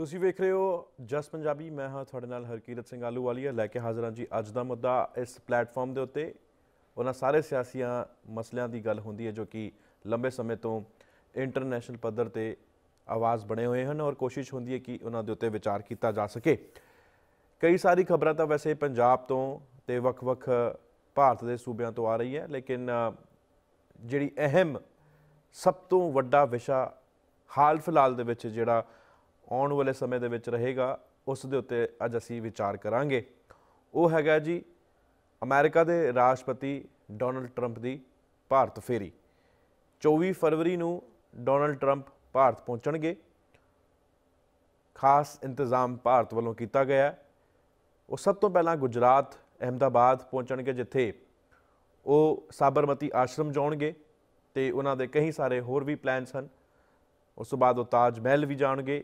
ਤੁਸੀਂ ਵੇਖ ਰਹੇ ਹੋ ਜਸ ਪੰਜਾਬੀ ਮੈਂ ਹਾਂ ਤੁਹਾਡੇ ਨਾਲ ਹਰਕੀਰਤ ਸਿੰਘ ਆਲੂਵਾਲੀਆ ਲੈ ਕੇ ਹਾਜ਼ਰ ਹਾਂ ਜੀ ਅੱਜ ਦਾ ਮੁੱਦਾ ਇਸ ਪਲੇਟਫਾਰਮ ਦੇ ਉੱਤੇ ਉਹਨਾਂ ਸਾਰੇ ਸਿਆਸੀਆਂ ਮਸਲਿਆਂ ਦੀ ਗੱਲ ਹੁੰਦੀ ਹੈ ਜੋ ਕਿ ਲੰਬੇ ਸਮੇਂ ਤੋਂ ਇੰਟਰਨੈਸ਼ਨਲ ਪੱਧਰ ਤੇ ਆਵਾਜ਼ ਬਣੇ ਹੋਏ ਹਨ ਔਰ ਕੋਸ਼ਿਸ਼ ਹੁੰਦੀ ਹੈ ਕਿ ਉਹਨਾਂ ਦੇ ਉੱਤੇ ਵਿਚਾਰ ਕੀਤਾ ਜਾ ਸਕੇ ਕਈ ਸਾਰੀ ਖਬਰਾਂ ਤਾਂ ਵੈਸੇ ਪੰਜਾਬ ਤੋਂ ਤੇ ਵੱਖ-ਵੱਖ ਭਾਰਤ ਦੇ ਸੂਬਿਆਂ ਤੋਂ ਆ ਰਹੀ ਹੈ ਲੇਕਿਨ ਜਿਹੜੀ ਅਹਿਮ ਸਭ ਤੋਂ ਵੱਡਾ ਵਿਸ਼ਾ ਹਾਲ ਫਿਲਹਾਲ ਦੇ ਵਿੱਚ ਜਿਹੜਾ ਆਉਣ ਵਾਲੇ ਸਮੇਂ ਦੇ ਵਿੱਚ ਰਹੇਗਾ ਉਸ ਦੇ ਉੱਤੇ ਅੱਜ ਅਸੀਂ ਵਿਚਾਰ ਕਰਾਂਗੇ ਉਹ ਹੈਗਾ ਜੀ ਅਮਰੀਕਾ ਦੇ ਰਾਸ਼ਟਰਪਤੀ ਡੋਨਲਡ ਟਰੰਪ ਦੀ ਭਾਰਤ ਫੇਰੀ 24 ਫਰਵਰੀ ਨੂੰ ਡੋਨਲਡ ਟਰੰਪ ਭਾਰਤ ਪਹੁੰਚਣਗੇ ਖਾਸ ਇੰਤਜ਼ਾਮ ਭਾਰਤ ਵੱਲੋਂ ਕੀਤਾ ਗਿਆ ਉਹ ਸਭ ਤੋਂ ਪਹਿਲਾਂ ਗੁਜਰਾਤ ਅਹਮਦਾਬਾਦ ਪਹੁੰਚਣਗੇ ਜਿੱਥੇ ਉਹ ਸਾਬਰਮਤੀ ਆਸ਼ਰਮ ਜਾਣਗੇ ਤੇ ਉਹਨਾਂ ਦੇ ਕਈ ਸਾਰੇ ਹੋਰ ਵੀ ਪਲਾਨਸ ਹਨ ਉਸ ਤੋਂ ਬਾਅਦ ਉਹ ਤਾਜ ਮਹਿਲ ਵੀ ਜਾਣਗੇ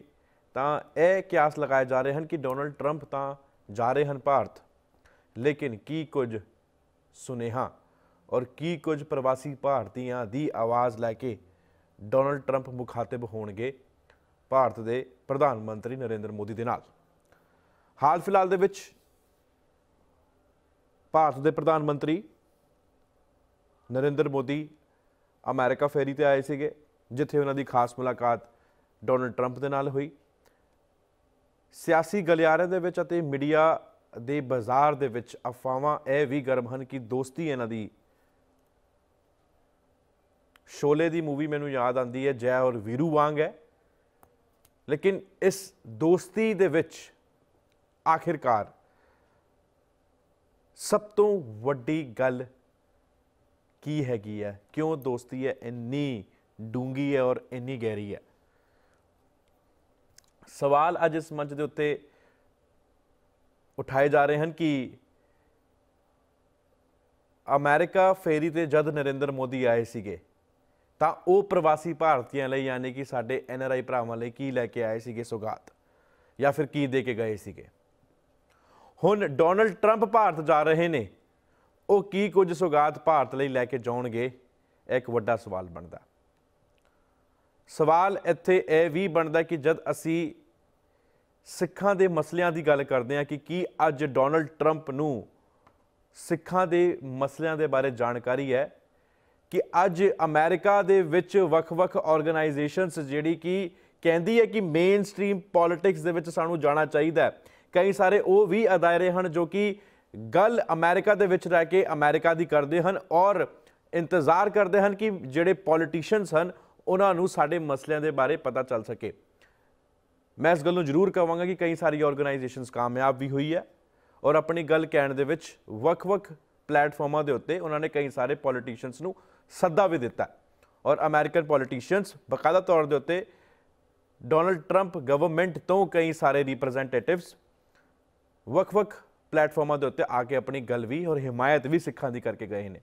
ਤਾਂ ਇਹ ਕਿਆਸ ਲਗਾਏ ਜਾ ਰਹੇ ਹਨ ਕਿ ਡੋਨਲਡ 트ੰਪ ਤਾਂ ਜਾ ਰਹੇ ਹਨ ਭਾਰਤ ਲੇਕਿਨ ਕੀ ਕੁਝ ਸੁਨੇਹਾ ਔਰ ਕੀ ਕੁਝ ਪ੍ਰਵਾਸੀ ਭਾਰਤੀਆਂ ਦੀ ਆਵਾਜ਼ ਲੈ ਕੇ ਡੋਨਲਡ 트ੰਪ ਮੁਖਾਤਬ ਹੋਣਗੇ ਭਾਰਤ ਦੇ ਪ੍ਰਧਾਨ ਮੰਤਰੀ ਨਰਿੰਦਰ ਮੋਦੀ ਦੇ ਨਾਲ ਹਾਲ ਫਿਲਹਾਲ ਦੇ ਵਿੱਚ ਭਾਰਤ ਦੇ ਪ੍ਰਧਾਨ ਮੰਤਰੀ ਨਰਿੰਦਰ ਮੋਦੀ ਅਮਰੀਕਾ ਫੇਰੀ ਤੇ ਆਏ ਸੀਗੇ ਜਿੱਥੇ ਉਹਨਾਂ ਦੀ ਖਾਸ ਮੁਲਾਕਾਤ ਡੋਨਲਡ 트ੰਪ ਦੇ ਨਾਲ ਹੋਈ ਸਿਆਸੀ ਗਲਿਆਰੇ ਦੇ ਵਿੱਚ ਅਤੇ ਮੀਡੀਆ ਦੇ ਬਾਜ਼ਾਰ ਦੇ ਵਿੱਚ ਅਫਵਾਹਾਂ ਇਹ ਵੀ ਗਰਮ ਹਨ ਕਿ ਦੋਸਤੀ ਇਹਨਾਂ ਦੀ ਸ਼ੋਲੇ ਦੀ ਮੂਵੀ ਮੈਨੂੰ ਯਾਦ ਆਂਦੀ ਹੈ ਜੈ ਔਰ ਵੀਰੂ ਵਾਂਗ ਹੈ ਲੇਕਿਨ ਇਸ ਦੋਸਤੀ ਦੇ ਵਿੱਚ ਆਖਿਰਕਾਰ ਸਭ ਤੋਂ ਵੱਡੀ ਗੱਲ ਕੀ ਹੈਗੀ ਹੈ ਕਿਉਂ ਦੋਸਤੀ ਹੈ ਇੰਨੀ ਡੂੰਗੀ ਹੈ ਔਰ ਇੰਨੀ ਗਹਿਰੀ ਹੈ ਸਵਾਲ ਅੱਜ ਇਸ ਮੰਚ ਦੇ ਉੱਤੇ ਉਠਾਏ ਜਾ ਰਹੇ ਹਨ ਕਿ ਅਮਰੀਕਾ ਫੇਰੀ ਤੇ ਜਦ ਨਰਿੰਦਰ ਮੋਦੀ ਆਏ ਸੀਗੇ ਤਾਂ ਉਹ ਪ੍ਰਵਾਸੀ ਭਾਰਤੀਆਂ ਲਈ ਯਾਨੀ ਕਿ ਸਾਡੇ ਐਨ ਆਰ ਆਈ ਭਰਾਵਾਂ ਲਈ ਕੀ ਲੈ ਕੇ ਆਏ ਸੀਗੇ ਸੁਗਾਤ ਜਾਂ ਫਿਰ ਕੀ ਦੇ ਕੇ ਗਏ ਸੀਗੇ ਹੁਣ ਡੋਨਲਡ ਟਰੰਪ ਭਾਰਤ ਜਾ ਰਹੇ ਨੇ ਉਹ ਕੀ ਕੁਝ ਸੁਗਾਤ ਭਾਰਤ ਲਈ ਲੈ ਕੇ ਜਾਣਗੇ ਇੱਕ ਵੱਡਾ ਸਵਾਲ ਬਣਦਾ ਸਵਾਲ ਇੱਥੇ ਇਹ ਵੀ ਬਣਦਾ ਕਿ ਜਦ ਅਸੀਂ ਸਿੱਖਾਂ ਦੇ ਮਸਲਿਆਂ ਦੀ ਗੱਲ ਕਰਦੇ ਹਾਂ ਕਿ ਕੀ ਅੱਜ ਡੋਨਲਡ 트ੰਪ ਨੂੰ ਸਿੱਖਾਂ ਦੇ ਮਸਲਿਆਂ ਦੇ ਬਾਰੇ ਜਾਣਕਾਰੀ ਹੈ ਕਿ ਅੱਜ ਅਮਰੀਕਾ ਦੇ ਵਿੱਚ ਵੱਖ-ਵੱਖ ਆਰਗੇਨਾਈਜੇਸ਼ਨਸ ਜਿਹੜੀ ਕਿ ਕਹਿੰਦੀ ਹੈ ਕਿ ਮੇਨ ਸਟ੍ਰੀਮ ਪੋਲਿਟਿਕਸ ਦੇ ਵਿੱਚ ਸਾਨੂੰ ਜਾਣਾ ਚਾਹੀਦਾ ਕਈ ਸਾਰੇ ਉਹ ਵੀ ਅਦਾਇਰੇ ਹਨ ਜੋ ਕਿ ਗੱਲ ਅਮਰੀਕਾ ਦੇ ਵਿੱਚ ਰਹਿ ਕੇ ਅਮਰੀਕਾ ਦੀ ਕਰਦੇ ਹਨ ਔਰ ਇੰਤਜ਼ਾਰ ਕਰਦੇ ਹਨ ਕਿ ਜਿਹੜੇ ਪੋਲਿਟਿਸ਼ੀਅਨਸ ਹਨ ਉਹਨਾਂ ਨੂੰ ਸਾਡੇ ਮਸਲਿਆਂ ਦੇ ਬਾਰੇ ਪਤਾ ਚੱਲ ਸਕੇ ਮੈਂ ਇਸ ਗੱਲ ਨੂੰ ਜ਼ਰੂਰ ਕਹਾਂਗਾ ਕਿ ਕਈ ਸਾਰੀ ਆਰਗੇਨਾਈਜੇਸ਼ਨਸ ਕਾਮਯਾਬ ਵੀ ਹੋਈ ਹੈ ਔਰ ਆਪਣੀ ਗੱਲ ਕਹਿਣ ਦੇ ਵਿੱਚ ਵੱਖ-ਵੱਖ ਪਲੇਟਫਾਰਮਾਂ ਦੇ ਉੱਤੇ ਉਹਨਾਂ ਨੇ ਕਈ ਸਾਰੇ ਪੋਲੀਟੀਸ਼ੀਅਨਸ ਨੂੰ ਸੱਦਾ ਵੀ ਦਿੱਤਾ ਔਰ ਅਮਰੀਕਨ ਪੋਲੀਟੀਸ਼ੀਅਨਸ ਬਕਾਇਦਾ ਤੌਰ ਦੇ ਉੱਤੇ ਡੋਨਲਡ 트ੰਪ ਗਵਰਨਮੈਂਟ ਤੋਂ ਕਈ ਸਾਰੇ ਰਿਪਰੈਜ਼ੈਂਟੇਟਿਵਸ ਵੱਖ-ਵੱਖ ਪਲੇਟਫਾਰਮਾਂ ਦੇ ਉੱਤੇ ਆ ਕੇ ਆਪਣੀ ਗੱਲ ਵੀ ਔਰ ਹਿਮਾਇਤ ਵੀ ਸਿੱਖਾਂ ਦੀ ਕਰਕੇ ਗਏ ਨੇ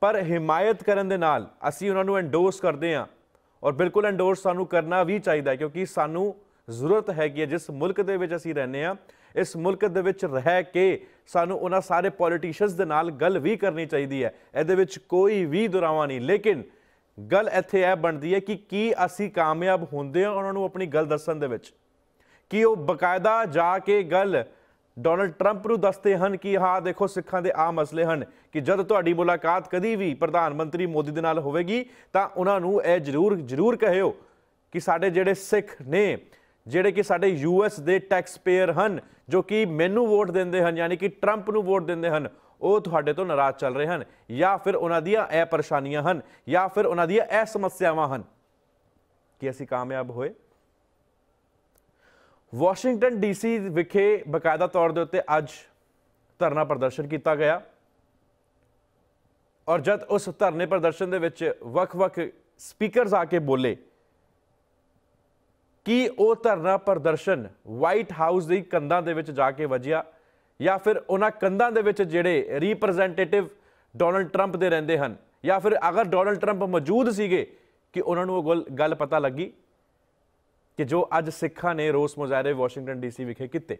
ਪਰ ਹਿਮਾਇਤ ਕਰਨ ਦੇ ਨਾਲ ਅਸੀਂ ਉਹਨਾਂ ਨੂੰ ਐਂਡੋਰਸ ਕਰਦੇ ਹਾਂ ਔਰ ਬਿਲਕੁਲ ਐਂਡੋਰਸ ਸਾਨੂੰ ਕਰਨਾ ਵੀ ਚਾਹੀਦਾ ਹੈ ਕਿਉਂਕਿ ਸਾਨੂੰ ਜ਼ਰੂਰਤ ਹੈਗੀ ਹੈ ਜਿਸ ਮੁਲਕ ਦੇ ਵਿੱਚ ਅਸੀਂ ਰਹਿੰਦੇ ਆ ਇਸ ਮੁਲਕ ਦੇ ਵਿੱਚ ਰਹਿ ਕੇ ਸਾਨੂੰ ਉਹਨਾਂ ਸਾਰੇ ਪੋਲੀਟੀਸ਼ੀਅਨਸ ਦੇ ਨਾਲ ਗੱਲ ਵੀ ਕਰਨੀ ਚਾਹੀਦੀ ਹੈ ਇਹਦੇ ਵਿੱਚ ਕੋਈ ਵੀ ਦੁਰਾਵਾ ਨਹੀਂ ਲੇਕਿਨ ਗੱਲ ਇੱਥੇ ਇਹ ਬਣਦੀ ਹੈ ਕਿ ਕੀ ਅਸੀਂ ਕਾਮਯਾਬ ਹੁੰਦੇ ਹਾਂ ਉਹਨਾਂ ਨੂੰ ਆਪਣੀ ਗੱਲ ਦੱਸਣ ਦੇ ਵਿੱਚ ਕਿ ਉਹ ਬਕਾਇਦਾ ਜਾ ਕੇ ਗੱਲ ਡੋਨਲਡ ਟਰੰਪ ਨੂੰ ਦੱਸਦੇ ਹਨ ਕਿ ਹਾਂ ਦੇਖੋ ਸਿੱਖਾਂ ਦੇ ਆ ਮਸਲੇ ਹਨ ਕਿ ਜਦ ਤੁਹਾਡੀ ਮੁਲਾਕਾਤ ਕਦੀ ਵੀ ਪ੍ਰਧਾਨ ਮੰਤਰੀ ਮੋਦੀ ਦੇ ਨਾਲ ਹੋਵੇਗੀ ਤਾਂ ਉਹਨਾਂ ਨੂੰ ਇਹ ਜ਼ਰੂਰ ਜ਼ਰੂਰ ਕਹਿਓ ਕਿ ਸਾਡੇ ਜਿਹੜੇ ਸਿੱਖ ਨੇ ਜਿਹੜੇ ਕਿ ਸਾਡੇ ਯੂਐਸ ਦੇ ਟੈਕਸ ਪੇਅਰ ਹਨ ਜੋ ਕਿ ਮੈਨੂੰ ਵੋਟ ਦਿੰਦੇ ਹਨ ਯਾਨੀ ਕਿ ਟਰੰਪ ਨੂੰ ਵੋਟ ਦਿੰਦੇ ਹਨ ਉਹ ਤੁਹਾਡੇ ਤੋਂ ਨਾਰਾਜ਼ ਚੱਲ ਰਹੇ ਹਨ ਜਾਂ ਫਿਰ ਉਹਨਾਂ ਦੀਆਂ ਇਹ ਪਰੇਸ਼ਾਨੀਆਂ ਹਨ ਜਾਂ ਫਿਰ ਉਹਨਾਂ ਦੀਆਂ ਇਹ ਸਮੱਸਿਆਵਾਂ ਹਨ ਕਿ ਅਸੀਂ ਕਾਮਯਾਬ ਹੋਏ ਵਾਸ਼ਿੰਗਟਨ ਡੀਸੀ ਵਿਖੇ ਬਕਾਇਦਾ ਤੌਰ ਦੇ ਉੱਤੇ ਅੱਜ ਧਰਨਾ ਪ੍ਰਦਰਸ਼ਨ ਕੀਤਾ ਗਿਆ ਔਰ ਜਦ ਉਸ ਧਰਨੇ ਪ੍ਰਦਰਸ਼ਨ ਦੇ ਵਿੱਚ ਵੱਖ-ਵੱਖ ਸਪੀਕਰਸ ਆ ਕੇ ਬੋਲੇ ਕਿ ਉਹ ਧਰਨਾ ਪ੍ਰਦਰਸ਼ਨ ਵਾਈਟ ਹਾਊਸ ਦੇ ਕੰਧਾਂ ਦੇ ਵਿੱਚ ਜਾ ਕੇ ਵਜਿਆ ਜਾਂ ਫਿਰ ਉਹਨਾਂ ਕੰਧਾਂ ਦੇ ਵਿੱਚ ਜਿਹੜੇ ਰਿਪਰੈਜ਼ੈਂਟੇਟਿਵ ਡੋਨਲਡ 트ੰਪ ਦੇ ਰਹਿੰਦੇ ਹਨ ਜਾਂ ਫਿਰ ਅਗਰ ਡੋਨਲਡ 트ੰਪ ਮੌਜੂਦ ਸੀਗੇ ਕਿ ਉਹਨਾਂ ਨੂੰ ਉਹ ਗੱਲ ਪਤਾ ਲੱਗੀ ਕਿ ਜੋ ਅੱਜ ਸਿੱਖਾਂ ਨੇ ਰੋਸ ਮੁਜ਼ਾਹਰੇ ਵਾਸ਼ਿੰਗਟਨ ਡੀਸੀ ਵਿਖੇ ਕੀਤੇ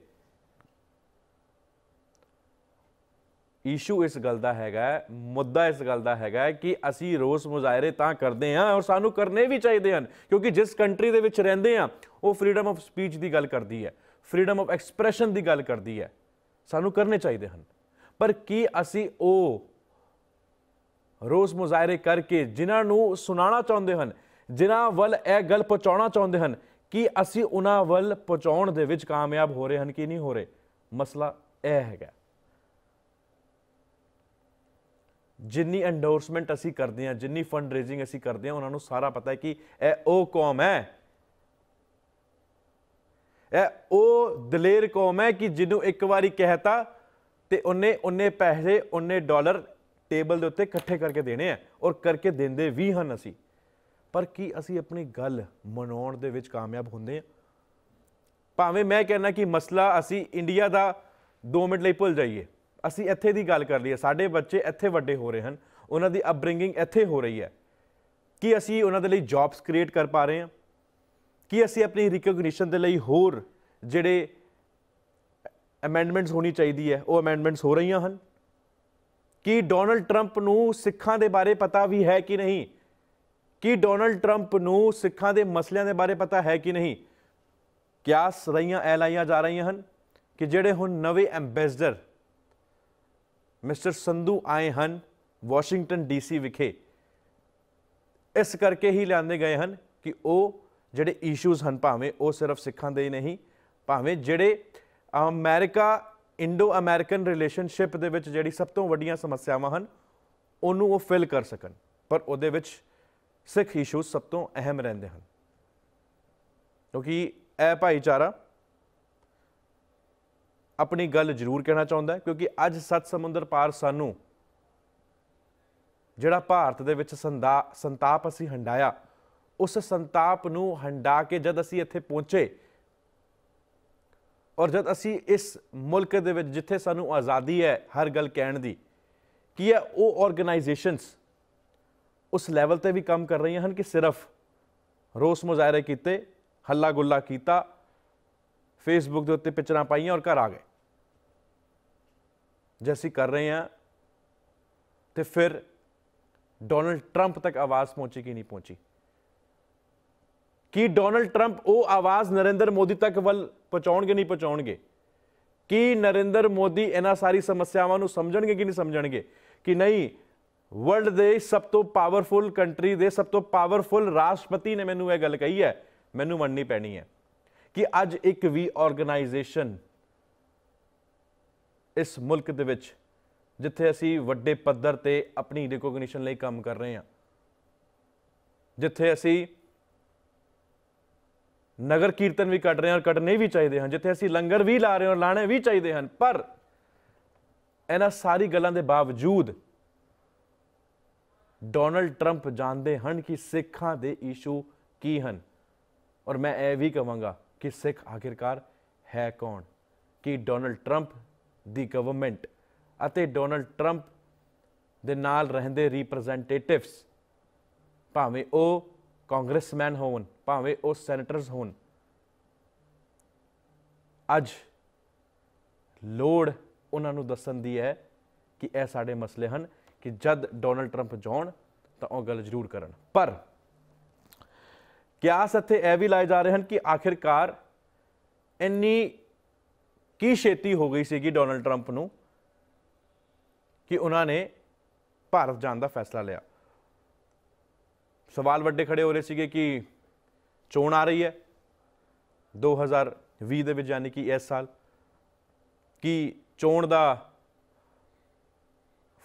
ਇਸ਼ੂ ਇਸ ਗੱਲ ਦਾ ਹੈਗਾ ਮੁੱਦਾ ਇਸ ਗੱਲ ਦਾ ਹੈਗਾ ਕਿ ਅਸੀਂ ਰੋਸ ਮੁਜ਼ਾਹਰੇ ਤਾਂ ਕਰਦੇ ਹਾਂ ਔਰ ਸਾਨੂੰ ਕਰਨੇ ਵੀ ਚਾਹੀਦੇ ਹਨ ਕਿਉਂਕਿ ਜਿਸ ਕੰਟਰੀ ਦੇ ਵਿੱਚ ਰਹਿੰਦੇ ਆ ਉਹ ਫਰੀडम ਆਫ ਸਪੀਚ ਦੀ ਗੱਲ ਕਰਦੀ ਹੈ ਫਰੀडम ਆਫ ਐਕਸਪ੍ਰੈਸ਼ਨ ਦੀ ਗੱਲ ਕਰਦੀ ਹੈ ਸਾਨੂੰ ਕਰਨੇ ਚਾਹੀਦੇ ਹਨ ਪਰ ਕੀ ਅਸੀਂ ਉਹ ਰੋਸ ਮੁਜ਼ਾਹਰੇ ਕਰਕੇ ਜਿਨ੍ਹਾਂ ਨੂੰ ਸੁਣਾਉਣਾ ਚਾਹੁੰਦੇ ਹਨ ਜਿਨ੍ਹਾਂ ਵੱਲ ਇਹ ਗੱਲ ਪਹੁੰਚਾਉਣਾ ਚਾਹੁੰਦੇ ਹਨ ਕਿ ਅਸੀਂ ਉਹਨਾਂ ਵੱਲ ਪਹੁੰਚਾਉਣ ਦੇ ਵਿੱਚ ਕਾਮਯਾਬ ਹੋ ਰਹੇ ਹਨ ਕਿ ਨਹੀਂ ਹੋ ਰਹੇ ਮਸਲਾ ਇਹ ਹੈਗਾ ਜਿੰਨੀ ਐਂਡੋਰਸਮੈਂਟ ਅਸੀਂ ਕਰਦੇ ਹਾਂ ਜਿੰਨੀ ਫੰਡ ਰੇਜ਼ਿੰਗ ਅਸੀਂ ਕਰਦੇ ਹਾਂ ਉਹਨਾਂ ਨੂੰ ਸਾਰਾ ਪਤਾ ਹੈ ਕਿ ਇਹ ਉਹ ਕੌਮ ਹੈ ਇਹ ਉਹ ਦਲੇਰ ਕੌਮ ਹੈ ਕਿ ਜਿਹਨੂੰ ਇੱਕ ਵਾਰੀ ਕਹਿਤਾ ਤੇ ਉਹਨੇ ਉਹਨੇ ਪੈਸੇ ਉਹਨੇ ਡਾਲਰ ਟੇਬਲ ਦੇ ਉੱਤੇ ਇਕੱਠੇ ਕਰਕੇ ਦੇਣੇ ਆ ਔਰ ਕਰਕੇ ਦਿੰਦੇ ਵੀ ਹਨ ਅਸੀਂ ਪਰ ਕੀ ਅਸੀਂ ਆਪਣੀ ਗੱਲ ਮਨਾਉਣ ਦੇ ਵਿੱਚ ਕਾਮਯਾਬ ਹੁੰਦੇ ਹਾਂ ਭਾਵੇਂ ਮੈਂ ਕਹਿੰਨਾ ਕਿ ਮਸਲਾ ਅਸੀਂ ਇੰਡੀਆ ਦਾ 2 ਮਿੰਟ ਲਈ ਭੁੱਲ ਜਾਈਏ ਅਸੀਂ ਇੱਥੇ ਦੀ ਗੱਲ ਕਰ ਲਈਏ ਸਾਡੇ ਬੱਚੇ ਇੱਥੇ ਵੱਡੇ ਹੋ ਰਹੇ ਹਨ ਉਹਨਾਂ ਦੀ ਅਪਬ੍ਰਿੰਗਿੰਗ ਇੱਥੇ ਹੋ ਰਹੀ ਹੈ ਕੀ ਅਸੀਂ ਉਹਨਾਂ ਦੇ ਲਈ ਜੌਬਸ ਕ੍ਰੀਏਟ ਕਰ ਪਾ ਰਹੇ ਹਾਂ ਕੀ ਅਸੀਂ ਆਪਣੀ ਰਿਕਗਨੀਸ਼ਨ ਦੇ ਲਈ ਹੋਰ ਜਿਹੜੇ ਅਮੈਂਡਮੈਂਟਸ ਹੋਣੀ ਚਾਹੀਦੀ ਹੈ ਉਹ ਅਮੈਂਡਮੈਂਟਸ ਹੋ ਰਹੀਆਂ ਹਨ ਕੀ ਡੋਨਲਡ ਟਰੰਪ ਨੂੰ ਸਿੱਖਾਂ ਦੇ ਬਾਰੇ ਪਤਾ ਵੀ ਹੈ ਕਿ ਨਹੀਂ ਕਿ ਡੋਨਲਡ 트ੰਪ ਨੂੰ ਸਿੱਖਾਂ ਦੇ ਮਸਲਿਆਂ ਦੇ ਬਾਰੇ ਪਤਾ ਹੈ ਕਿ ਨਹੀਂ ਕਿਆ ਰਹੀਆਂ ਐ ਲਾਈਆਂ ਜਾ ਰਹੀਆਂ ਹਨ ਕਿ ਜਿਹੜੇ ਹੁਣ ਨਵੇਂ ਐਮਬੈਸਡਰ ਮਿਸਟਰ ਸੰਧੂ ਆਏ ਹਨ ਵਾਸ਼ਿੰਗਟਨ ਡੀਸੀ ਵਿਖੇ ਇਸ ਕਰਕੇ ਹੀ ਲਿਆਂਦੇ ਗਏ ਹਨ ਕਿ ਉਹ ਜਿਹੜੇ ਇਸ਼ੂਜ਼ ਹਨ ਭਾਵੇਂ ਉਹ ਸਿਰਫ ਸਿੱਖਾਂ ਦੇ ਹੀ ਨਹੀਂ ਭਾਵੇਂ ਜਿਹੜੇ ਅਮਰੀਕਾ ਇੰਡੋ ਅਮਰੀਕਨ ਰਿਲੇਸ਼ਨਸ਼ਿਪ ਦੇ ਵਿੱਚ ਜਿਹੜੀ ਸਭ ਤੋਂ ਵੱਡੀਆਂ ਸਮੱਸਿਆਵਾਂ ਹਨ ਉਹਨੂੰ ਉਹ ਫਿਲ ਕਰ ਸਕਣ ਪਰ ਉਹਦੇ ਵਿੱਚ ਸਿੱਖ ਇਸ਼ੂਜ਼ ਸਭ ਤੋਂ ਅਹਿਮ ਰਹਿੰਦੇ ਹਨ ਕਿਉਂਕਿ ਇਹ ਭਾਈਚਾਰਾ ਆਪਣੀ ਗੱਲ ਜ਼ਰੂਰ ਕਹਿਣਾ ਚਾਹੁੰਦਾ ਹੈ ਕਿਉਂਕਿ ਅੱਜ ਸੱਤ ਸਮੁੰਦਰ ਪਾਰ ਸਾਨੂੰ ਜਿਹੜਾ ਭਾਰਤ ਦੇ ਵਿੱਚ ਸੰਦਾ ਸੰਤਾਪ ਅਸੀਂ ਹੰਡਾਇਆ ਉਸ ਸੰਤਾਪ ਨੂੰ ਹੰਡਾ ਕੇ ਜਦ ਅਸੀਂ ਇੱਥੇ ਪਹੁੰਚੇ ਔਰ ਜਦ ਅਸੀਂ ਇਸ ਮੁਲਕ ਦੇ ਵਿੱਚ ਜਿੱਥੇ ਸਾਨੂੰ ਆਜ਼ਾਦੀ ਹੈ ਹਰ ਗੱਲ ਕਹਿਣ ਦੀ ਕੀ ਹੈ ਉਹ ਆਰਗੇਨਾਈਜੇਸ਼ਨਸ ਉਸ ਲੈਵਲ ਤੇ ਵੀ ਕੰਮ ਕਰ ਰਹੀਆਂ ਹਨ ਕਿ ਸਿਰਫ ਰੋਸ ਮੁਜ਼ਾਹਰੇ ਕੀਤੇ ਹੱਲਾ ਗੁੱਲਾ ਕੀਤਾ ਫੇਸਬੁੱਕ ਦੇ ਉੱਤੇ ਪਿਕਚਰਾਂ ਪਾਈਆਂ ਔਰ ਘਰ ਆ ਗਏ ਜੈਸੀ ਕਰ ਰਹੇ ਆ ਤੇ ਫਿਰ ਡੋਨਲਡ ਟਰੰਪ ਤੱਕ ਆਵਾਜ਼ ਪਹੁੰਚੀ ਕਿ ਨਹੀਂ ਪਹੁੰਚੀ ਕੀ ਡੋਨਲਡ ਟਰੰਪ ਉਹ ਆਵਾਜ਼ ਨਰਿੰਦਰ ਮੋਦੀ ਤੱਕ ਵੱਲ ਪਹੁੰਚਾਉਣਗੇ ਨਹੀਂ ਪਹੁੰਚਾਉਣਗੇ ਕੀ ਨਰਿੰਦਰ ਮੋਦੀ ਇਹਨਾਂ ਸਾਰੀ ਸਮੱਸਿਆਵਾਂ ਨੂੰ ਸਮਝਣਗੇ ਕਿ ਨਹੀਂ ਸਮਝਣਗੇ ਕਿ ਨਹੀਂ ਵਰਲਡ ਦੇ ਸਭ ਤੋਂ ਪਾਵਰਫੁਲ ਕੰਟਰੀ ਦੇ ਸਭ ਤੋਂ ਪਾਵਰਫੁਲ ਰਾਸ਼ਟਰਪਤੀ ਨੇ ਮੈਨੂੰ ਇਹ ਗੱਲ ਕਹੀ ਹੈ ਮੈਨੂੰ ਮੰਨਣੀ ਪੈਣੀ ਹੈ ਕਿ ਅੱਜ ਇੱਕ ਵੀ ਆਰਗੇਨਾਈਜੇਸ਼ਨ ਇਸ ਮੁਲਕ ਦੇ ਵਿੱਚ ਜਿੱਥੇ ਅਸੀਂ ਵੱਡੇ ਪੱਧਰ ਤੇ ਆਪਣੀ ਰਿਕੋਗਨੀਸ਼ਨ ਲਈ ਕੰਮ ਕਰ ਰਹੇ ਹਾਂ ਜਿੱਥੇ ਅਸੀਂ ਨਗਰ ਕੀਰਤਨ ਵੀ ਕੱਢ ਰਹੇ ਹਾਂ ਔਰ ਕੱਢਨੇ ਵੀ ਚਾਹੀਦੇ ਹਨ ਜਿੱਥੇ ਅਸੀਂ ਲੰਗਰ ਵੀ ਲਾ ਰਹੇ ਹਾਂ ਔਰ ਲਾਣੇ ਵੀ ਚਾਹੀਦੇ ਹਨ ਪਰ ਇਹਨਾਂ ਸਾਰੀ ਗੱਲਾਂ ਦੇ ਬਾਵਜੂਦ ਡੋਨਲਡ ਟਰੰਪ ਜਾਣਦੇ ਹਨ ਕਿ ਸਿੱਖਾਂ ਦੇ ਇਸ਼ੂ ਕੀ ਹਨ ਔਰ ਮੈਂ ਇਹ ਵੀ ਕਹਾਂਗਾ ਕਿ ਸਿੱਖ ਆਖਿਰਕਾਰ ਹੈ ਕੌਣ ਕਿ ਡੋਨਲਡ ਟਰੰਪ ਦੀ ਗਵਰਨਮੈਂਟ ਅਤੇ ਡੋਨਲਡ ਟਰੰਪ ਦੇ ਨਾਲ ਰਹਿੰਦੇ ਰਿਪਰੈਜ਼ੈਂਟੇਟਿਵਸ ਭਾਵੇਂ ਉਹ ਕਾਂਗਰਸਮੈਨ ਹੋਣ ਭਾਵੇਂ ਉਹ ਸੈਨੇਟਰਸ ਹੋਣ ਅੱਜ ਲੋੜ ਉਹਨਾਂ ਨੂੰ ਦੱਸਣ ਦੀ ਹੈ ਕਿ ਇਹ ਸਾਡੇ ਮਸਲੇ ਹਨ ਕਿ ਜਦ ਡੋਨਲਡ 트ੰਪ ਜਾਣ ਤਾਂ ਉਹ ਗੱਲ ਜ਼ਰੂਰ ਕਰਨ ਪਰ ਕਿਆਸ ਇੱਥੇ ਇਹ ਵੀ ਲਾਏ ਜਾ ਰਹੇ ਹਨ ਕਿ ਆਖਿਰਕਾਰ ਇੰਨੀ ਕੀ ਛੇਤੀ ਹੋ ਗਈ ਸੀਗੀ ਡੋਨਲਡ 트ੰਪ ਨੂੰ ਕਿ ਉਹਨਾਂ ਨੇ ਭਾਰਤ ਜਾਣ ਦਾ ਫੈਸਲਾ ਲਿਆ ਸਵਾਲ ਵੱਡੇ ਖੜੇ ਹੋ ਰਹੇ ਸੀਗੇ ਕਿ ਚੋਣ ਆ ਰਹੀ ਹੈ 2020 ਦੇ ਵਿੱਚ ਯਾਨੀ ਕਿ ਇਸ ਸਾਲ ਕਿ ਚੋਣ ਦਾ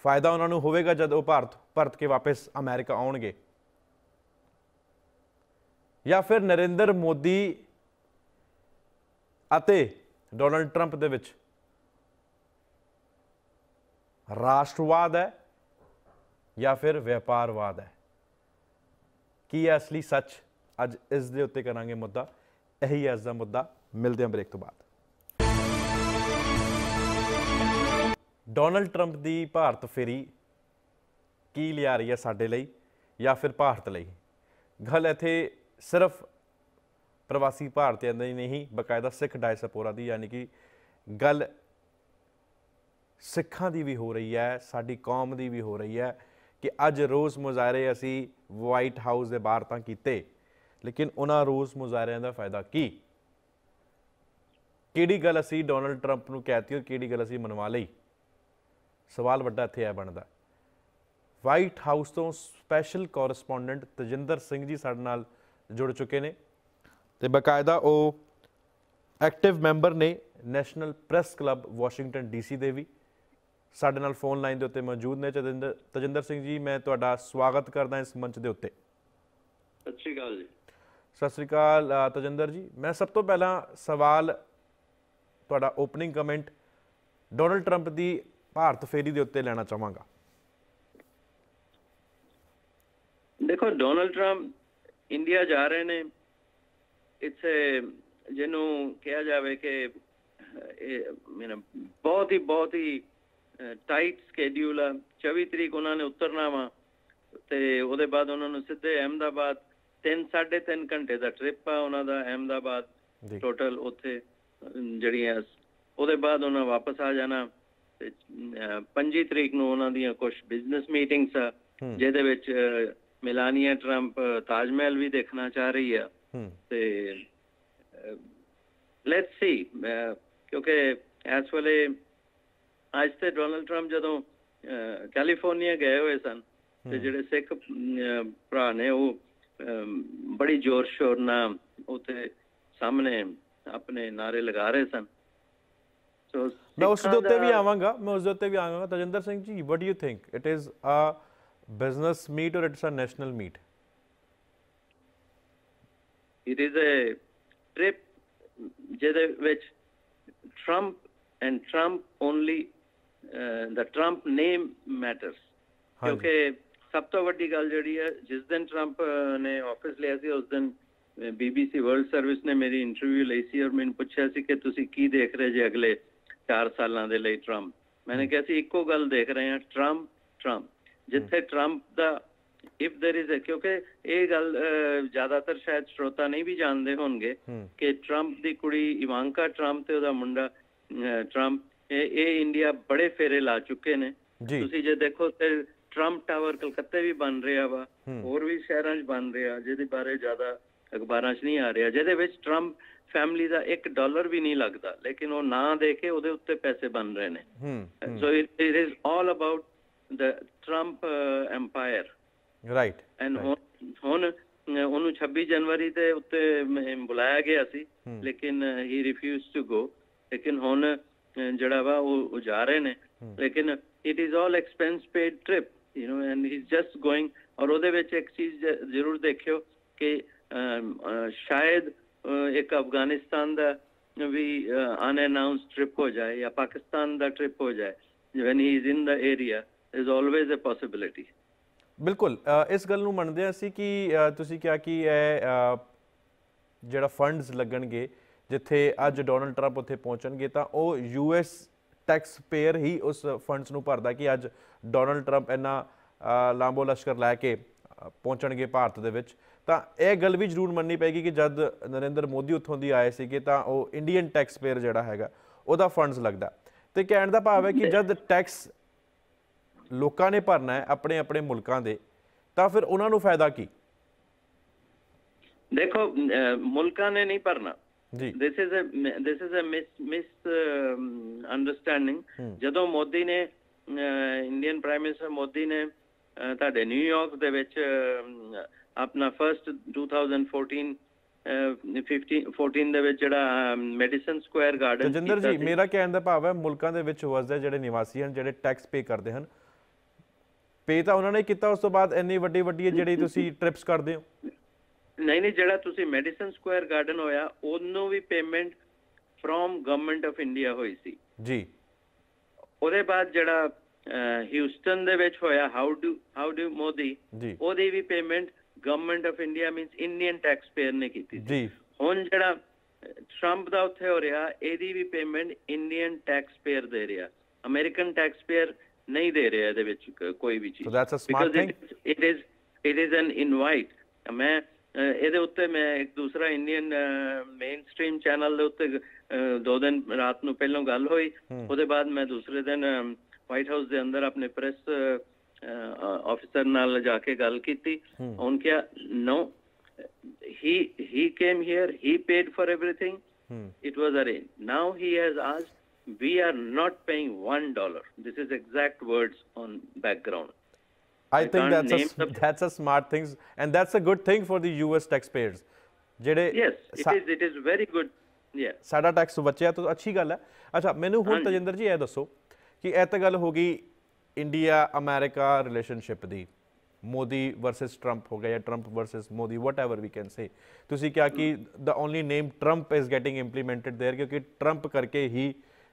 ਫਾਇਦਾ ਉਹਨਾਂ ਨੂੰ ਹੋਵੇਗਾ ਜਦ ਉਹ ਭਾਰਤ ਪਰਤ ਕੇ ਵਾਪਸ ਅਮਰੀਕਾ ਆਉਣਗੇ ਜਾਂ ਫਿਰ ਨਰਿੰਦਰ ਮੋਦੀ ਅਤੇ ਡੋਨਲਡ 트ੰਪ ਦੇ ਵਿੱਚ ਰਾਸ਼ਟਰਵਾਦ ਹੈ ਜਾਂ ਫਿਰ ਵਪਾਰਵਾਦ ਹੈ ਕੀ ਹੈ ਅਸਲੀ ਸੱਚ ਅੱਜ ਇਸ ਦੇ ਉੱਤੇ ਕਰਾਂਗੇ ਮੁੱਦਾ ਇਹੀ ਹੈ ਇਸ ਦਾ ਮੁੱਦਾ ਮਿਲਦੇ ਹਾਂ ਬ੍ਰੇਕ ਤੋਂ ਬਾਅਦ ਡੋਨਲਡ 트ੰਪ ਦੀ ਭਾਰਤ ਫੇਰੀ ਕੀ ਲਿਆ ਰਹੀ ਹੈ ਸਾਡੇ ਲਈ ਜਾਂ ਫਿਰ ਭਾਰਤ ਲਈ ਗੱਲ ਇੱਥੇ ਸਿਰਫ ਪ੍ਰਵਾਸੀ ਭਾਰਤੀਆਂ ਦੀ ਨਹੀਂ ਬਕਾਇਦਾ ਸਿੱਖ ਡਾਇਸਪੋਰਾ ਦੀ ਯਾਨੀ ਕਿ ਗੱਲ ਸਿੱਖਾਂ ਦੀ ਵੀ ਹੋ ਰਹੀ ਹੈ ਸਾਡੀ ਕੌਮ ਦੀ ਵੀ ਹੋ ਰਹੀ ਹੈ ਕਿ ਅੱਜ ਰੋਜ਼ ਮੁਜ਼ਾਹਰੇ ਅਸੀਂ ਵਾਈਟ ਹਾਊਸ ਦੇ ਬਾਹਰ ਤਾਂ ਕੀਤੇ ਲੇਕਿਨ ਉਹਨਾਂ ਰੋਜ਼ ਮੁਜ਼ਾਹਰਿਆਂ ਦਾ ਫਾਇਦਾ ਕੀ ਕਿਹੜੀ ਗੱਲ ਅਸੀਂ ਡੋਨਲਡ 트ੰਪ ਨੂੰ ਕਹਤੀ ਔਰ ਕਿਹੜੀ ਗੱਲ ਅਸੀਂ ਮਨਵਾ ਲਈ ਸਵਾਲ ਵੱਡਾ ਇੱਥੇ ਆ ਬਣਦਾ ਵਾਈਟ ਹਾਊਸ ਤੋਂ ਸਪੈਸ਼ਲ ਕੋਰਸਪੋਂਡੈਂਟ ਤਜਿੰਦਰ ਸਿੰਘ ਜੀ ਸਾਡੇ ਨਾਲ ਜੁੜ ਚੁੱਕੇ ਨੇ ਤੇ ਬਕਾਇਦਾ ਉਹ ਐਕਟਿਵ ਮੈਂਬਰ ਨੇ National Press Club Washington DC ਦੇ ਵੀ ਸਾਡੇ ਨਾਲ ਫੋਨ ਲਾਈਨ ਦੇ ਉੱਤੇ ਮੌਜੂਦ ਨੇ ਤਜਿੰਦਰ ਸਿੰਘ ਜੀ ਮੈਂ ਤੁਹਾਡਾ ਸਵਾਗਤ ਕਰਦਾ ਇਸ ਮੰਚ ਦੇ ਉੱਤੇ ਸਤਿ ਸ਼੍ਰੀ ਅਕਾਲ ਜੀ ਸਤਿ ਸ਼੍ਰੀ ਅਕਾਲ ਤਜਿੰਦਰ ਜੀ ਮੈਂ ਸਭ ਤੋਂ ਪਹਿਲਾਂ ਸਵਾਲ ਤੁਹਾਡਾ ਓਪਨਿੰਗ ਕਮੈਂਟ ਡੋਨਲਡ ਟਰੰਪ ਦੀ ਭਾਰਤ ਫੇਰੀ ਦੇ ਉੱਤੇ ਲੈਣਾ ਚਾਹਾਂਗਾ ਦੇਖੋ ਡੋਨਲਡ ਟਰੰਪ ਇੰਡੀਆ ਜਾ ਰਹੇ ਨੇ ਇੱਥੇ ਜਿਹਨੂੰ ਕਿਹਾ ਜਾਵੇ ਕਿ ਇਹ ਮੀਨ ਬਹੁਤ ਹੀ ਬਹੁਤ ਹੀ ਟਾਈਟ ਸਕੇਡਿਊਲ ਹੈ 24 ਤਰੀਕ ਉਹਨਾਂ ਨੇ ਉਤਰਨਾ ਵਾ ਤੇ ਉਹਦੇ ਬਾਅਦ ਉਹਨਾਂ ਨੂੰ ਸਿੱਧੇ ਅਹਮਦਾਬਾਦ 3 3.5 ਘੰਟੇ ਦਾ ਟ੍ਰਿਪ ਆ ਉਹਨਾਂ ਦਾ ਅਹਮਦਾਬਾਦ ਟੋਟਲ ਉੱਥੇ ਜਿਹੜੀਆਂ ਉਹਦੇ ਬਾਅਦ ਉਹਨਾਂ ਵਾਪਸ ਆ ਜਾਣਾ 25 ਤਰੀਕ ਨੂੰ ਉਹਨਾਂ ਦੀਆਂ ਕੁਝ ਬਿਜ਼ਨਸ ਮੀਟਿੰਗਸ ਆ ਜਿਹਦੇ ਵਿੱਚ ਮਿਲਾਨੀਆ ਟਰੰਪ ਤਾਜ ਮਹਿਲ ਵੀ ਦੇਖਣਾ ਚਾਹ ਰਹੀ ਆ ਤੇ ਲੈਟਸ ਸੀ ਕਿਉਂਕਿ ਐਸ ਵੇਲੇ ਅੱਜ ਤੇ ਡੋਨਲਡ ਟਰੰਪ ਜਦੋਂ ਕੈਲੀਫੋਰਨੀਆ ਗਏ ਹੋਏ ਸਨ ਤੇ ਜਿਹੜੇ ਸਿੱਖ ਭਰਾ ਨੇ ਉਹ ਬੜੀ ਜ਼ੋਰ ਸ਼ੋਰ ਨਾਲ ਉੱਥੇ ਸਾਹਮਣੇ ਆਪਣੇ ਨਾਰੇ ਲਗਾ ਰਹੇ ਸਨ ਮੈਂ ਉਸ ਦੇ ਉੱਤੇ ਵੀ ਆਵਾਂਗਾ ਮੈਂ ਉਸ ਦੇ ਉੱਤੇ ਵੀ ਆਵਾਂਗਾ Tajinder Singh ji what you think it is a business meet or it's a national meet it is a trip ਜਿਹਦੇ ਵਿੱਚ ਟਰੰਪ ਐਂਡ ਟਰੰਪ ਓਨਲੀ ਦਾ ਟਰੰਪ ਨੇਮ ਮੈਟਰਸ ਕਿਉਂਕਿ ਸਭ ਤੋਂ ਵੱਡੀ ਗੱਲ ਜਿਹੜੀ ਹੈ ਜਿਸ ਦਿਨ ਟਰੰਪ ਨੇ ਆਫਿਸ ਲਿਆ ਸੀ ਉਸ ਦਿਨ ਬੀਬੀਸੀ ਵਰਲਡ ਸਰਵਿਸ ਨੇ ਮੇਰੀ ਇੰਟਰਵਿਊ ਲਈ ਸੀ ਔਰ ਮੈਨੂੰ ਪੁੱਛਿਆ ਸੀ ਕਿ ਤੁਸੀਂ ਕੀ ਦੇਖ ਰਹੇ ਜੇ ਅਗਲੇ 4 ਸਾਲਾਂ ਦੇ ਲਈ ਟਰੰਪ ਮੈਨੇ ਕਿਹਾ ਸੀ ਇੱਕੋ ਗੱਲ ਦੇਖ ਰਹੇ ਹਾਂ ਟਰੰਪ ਟਰੰਪ ਜਿੱਥੇ ਟਰੰਪ ਦਾ ਇਫ देयर इज ਕਿਉਂਕਿ ਇਹ ਗੱਲ ਜ਼ਿਆਦਾਤਰ ਸ਼ਾਇਦ ਸ਼੍ਰੋਤਾ ਨਹੀਂ ਵੀ ਜਾਣਦੇ ਹੋਣਗੇ ਕਿ ਟਰੰਪ ਦੀ ਕੁੜੀ ਇਵਾਂਕਾ ਟਰੰਪ ਤੇ ਉਹਦਾ ਮੁੰਡਾ ਟਰੰਪ ਇਹ ਇੰਡੀਆ ਬੜੇ ਫੇਰੇ ਲਾ ਚੁੱਕੇ ਨੇ ਤੁਸੀਂ ਜੇ ਦੇਖੋ ਤੇ ਟਰੰਪ ਟਾਵਰ ਕਲਕੱਤੇ ਵੀ ਬਣ ਰਿਹਾ ਵਾ ਹੋਰ ਵੀ ਸ਼ਹਿਰਾਂ 'ਚ ਬਣ ਰਿਹਾ ਜਿਹਦੇ ਬਾਰੇ ਜ਼ਿਆਦਾ ਅਖਬਾਰਾਂ 'ਚ ਨਹੀਂ ਆ ਰਿਹਾ ਜਿਹਦੇ ਵਿੱਚ ਟਰੰਪ ਫੈਮਿਲੀ ਦਾ 1 ਡਾਲਰ ਵੀ ਨਹੀਂ ਲੱਗਦਾ ਲੇਕਿਨ ਉਹ ਨਾਂ ਦੇ ਕੇ ਉਹਦੇ ਉੱਤੇ ਪੈਸੇ ਬਣ ਰਹੇ ਨੇ so it is all about the Trump empire right and ਹੁਣ ਉਹਨੂੰ 26 ਜਨਵਰੀ ਤੇ ਉੱਤੇ ਬੁਲਾਇਆ ਗਿਆ ਸੀ ਲੇਕਿਨ ਹੀ ਰਿਫਿਊਜ਼ ਟੂ ਗੋ ਲੇਕਿਨ ਹੁਣ ਜਿਹੜਾ ਵਾ ਉਹ ਜਾ ਰਹੇ ਨੇ ਲੇਕਿਨ it is all expense paid trip you know and he is just going ਔਰ ਉਹਦੇ ਵਿੱਚ ਇੱਕ ਚੀਜ਼ ਜ਼ਰੂਰ ਦੇਖਿਓ ਕਿ ਸ਼ਾਇਦ ਇੱਕ ਅਫਗਾਨਿਸਤਾਨ ਦਾ ਵੀ ਅਨਅਨਾਉਂਸਡ ਟ੍ਰਿਪ ਹੋ ਜਾਏ ਜਾਂ ਪਾਕਿਸਤਾਨ ਦਾ ਟ੍ਰਿਪ ਹੋ ਜਾਏ when he is in the area is always a possibility ਬਿਲਕੁਲ ਇਸ ਗੱਲ ਨੂੰ ਮੰਨਦੇ ਅਸੀਂ ਕਿ ਤੁਸੀਂ ਕਿਹਾ ਕਿ ਇਹ ਜਿਹੜਾ ਫੰਡਸ ਲੱਗਣਗੇ ਜਿੱਥੇ ਅੱਜ ਡੋਨਲਡ ਟਰੰਪ ਉੱਥੇ ਪਹੁੰਚਣਗੇ ਤਾਂ ਉਹ ਯੂਐਸ ਟੈਕਸ ਪੇਅਰ ਹੀ ਉਸ ਫੰਡਸ ਨੂੰ ਭਰਦਾ ਕਿ ਅੱਜ ਡੋਨਲਡ ਟਰੰਪ ਇਹਨਾਂ ਲਾਂਬੋ ਲਸ਼ਕਰ ਲੈ ਕੇ ਪਹੁੰਚਣਗੇ ਭਾਰਤ ਦੇ ਵਿੱਚ ਤਾਂ ਇਹ ਗੱਲ ਵੀ ਜ਼ਰੂਰ ਮੰਨਣੀ ਪੈਗੀ ਕਿ ਜਦ ਨਰਿੰਦਰ ਮੋਦੀ ਉੱਥੋਂ ਦੀ ਆਏ ਸੀਗੇ ਤਾਂ ਉਹ ਇੰਡੀਅਨ ਟੈਕਸ ਪੇਅਰ ਜਿਹੜਾ ਹੈਗਾ ਉਹਦਾ ਫੰਡਸ ਲੱਗਦਾ ਤੇ ਕਹਿਣ ਦਾ ਭਾਵ ਹੈ ਕਿ ਜਦ ਟੈਕਸ ਲੋਕਾਂ ਨੇ ਭਰਨਾ ਹੈ ਆਪਣੇ ਆਪਣੇ ਮੁਲਕਾਂ ਦੇ ਤਾਂ ਫਿਰ ਉਹਨਾਂ ਨੂੰ ਫਾਇਦਾ ਕੀ ਦੇਖੋ ਮੁਲਕਾਂ ਨੇ ਨਹੀਂ ਭਰਨਾ ਜੀ this is a this is a mis misunderstanding ਜਦੋਂ ਮੋਦੀ ਨੇ ਇੰਡੀਅਨ ਪ੍ਰਾਈਮ ਮਿਨਿਸਟਰ ਮੋਦੀ ਨੇ ਤੁਹਾਡੇ ਨਿਊਯਾਰਕ ਦੇ ਵਿੱਚ ਆਪਣਾ ਫਰਸਟ 2014 14 ਦੇ ਵਿੱਚ ਜਿਹੜਾ ਮੈਡੀਸਨ ਸਕੁਆਇਰ ਗਾਰਡਨ ਜਿੰਦਰ ਜੀ ਮੇਰਾ ਕਹਿਣ ਦਾ ਭਾਵ ਹੈ ਮੁਲਕਾਂ ਦੇ ਵਿੱਚ ਵਸਦੇ ਜਿਹੜੇ ਨਿਵਾਸੀ ਹਨ ਜਿਹੜੇ ਟੈਕਸ ਪੇ ਕਰਦੇ ਹਨ ਪੇ ਤਾਂ ਉਹਨਾਂ ਨੇ ਕੀਤਾ ਉਸ ਤੋਂ ਬਾਅਦ ਇੰਨੀ ਵੱਡੀ ਵੱਡੀ ਜਿਹੜੀ ਤੁਸੀਂ ਟ੍ਰਿਪਸ ਕਰਦੇ ਹੋ ਨਹੀਂ ਨਹੀਂ ਜਿਹੜਾ ਤੁਸੀਂ ਮੈਡੀਸਨ ਸਕੁਆਇਰ ਗਾਰਡਨ ਹੋਇਆ ਉਹਨੂੰ ਵੀ payment from government of India ਹੋਈ ਸੀ ਜੀ ਉਹਦੇ ਬਾਅਦ ਜਿਹੜਾ ਹਿਊਸਟਨ ਦੇ ਵਿੱਚ ਹੋਇਆ how do how do Modi ਉਹਦੇ ਵੀ payment government of India means Indian taxpayer ਨੇ ਕੀਤੀ ਜੀ ਹੁਣ ਜਿਹੜਾ ਟਰੰਪ ਦਾ ਉੱਥੇ ਹੋ ਰਿਹਾ ਇਹਦੀ ਵੀ ਪੇਮੈਂਟ ਇੰਡੀਅਨ ਟੈਕਸਪੇਅਰ ਦੇ ਰਿਹਾ ਅਮਰੀਕਨ ਟੈਕਸਪੇਅਰ ਨਹੀਂ ਦੇ ਰਿਹਾ ਇਹਦੇ ਵਿੱਚ ਕੋਈ ਵੀ ਚੀਜ਼ so that's a smart thing it is it is an invite ਮੈਂ ਇਹਦੇ ਉੱਤੇ ਮੈਂ ਇੱਕ ਦੂਸਰਾ ਇੰਡੀਅਨ ਮੇਨ ਸਟ੍ਰੀਮ ਚੈਨਲ ਦੇ ਉੱਤੇ ਦੋ ਦਿਨ ਰਾਤ ਨੂੰ ਪਹਿਲਾਂ ਗੱਲ ਹੋਈ ਉਹਦੇ ਬਾਅਦ ਮੈਂ ਦੂਸਰੇ ਦਿਨ ਵਾਈਟ ਹਾਊਸ ਦੇ ਅੰਦਰ ਆਪਣੇ ਪ੍ਰੈਸ ਆਫੀਸਰ ਨਾਲ ਜਾ ਕੇ ਗੱਲ ਕੀਤੀ ਉਹਨ ਕਿਹਾ no he he came here he paid for everything it was arrange now he has as we are not paying 1 dollar this is exact words on background I think that's that's a smart things and that's a good thing for the US taxpayers ਜਿਹੜੇ yes it is it is very good yeah ਸਾਡਾ tax ਬਚਿਆ ਤਾਂ ਅੱਛੀ ਗੱਲ ਹੈ ਅੱਛਾ ਮੈਨੂੰ ਹੁਣ ਤਜਿੰਦਰ ਜੀ ਇਹ ਦੱਸੋ ਕਿ ਇਹ ਤਾਂ ਗੱਲ ਹੋ ਗਈ ਇੰਡੀਆ ਅਮਰੀਕਾ ਰਿਲੇਸ਼ਨਸ਼ਿਪ ਦੀ ਮੋਦੀ ਵਰਸਸ ਟਰੰਪ ਹੋ ਗਿਆ ਜਾਂ Trump versus Modi ever we can say ਤੁਸੀਂ ਕਿਹਾ ਕਿ the only name Trump is getting implemented there ਕਿਉਂਕਿ ਟਰੰਪ ਕਰਕੇ ਹੀ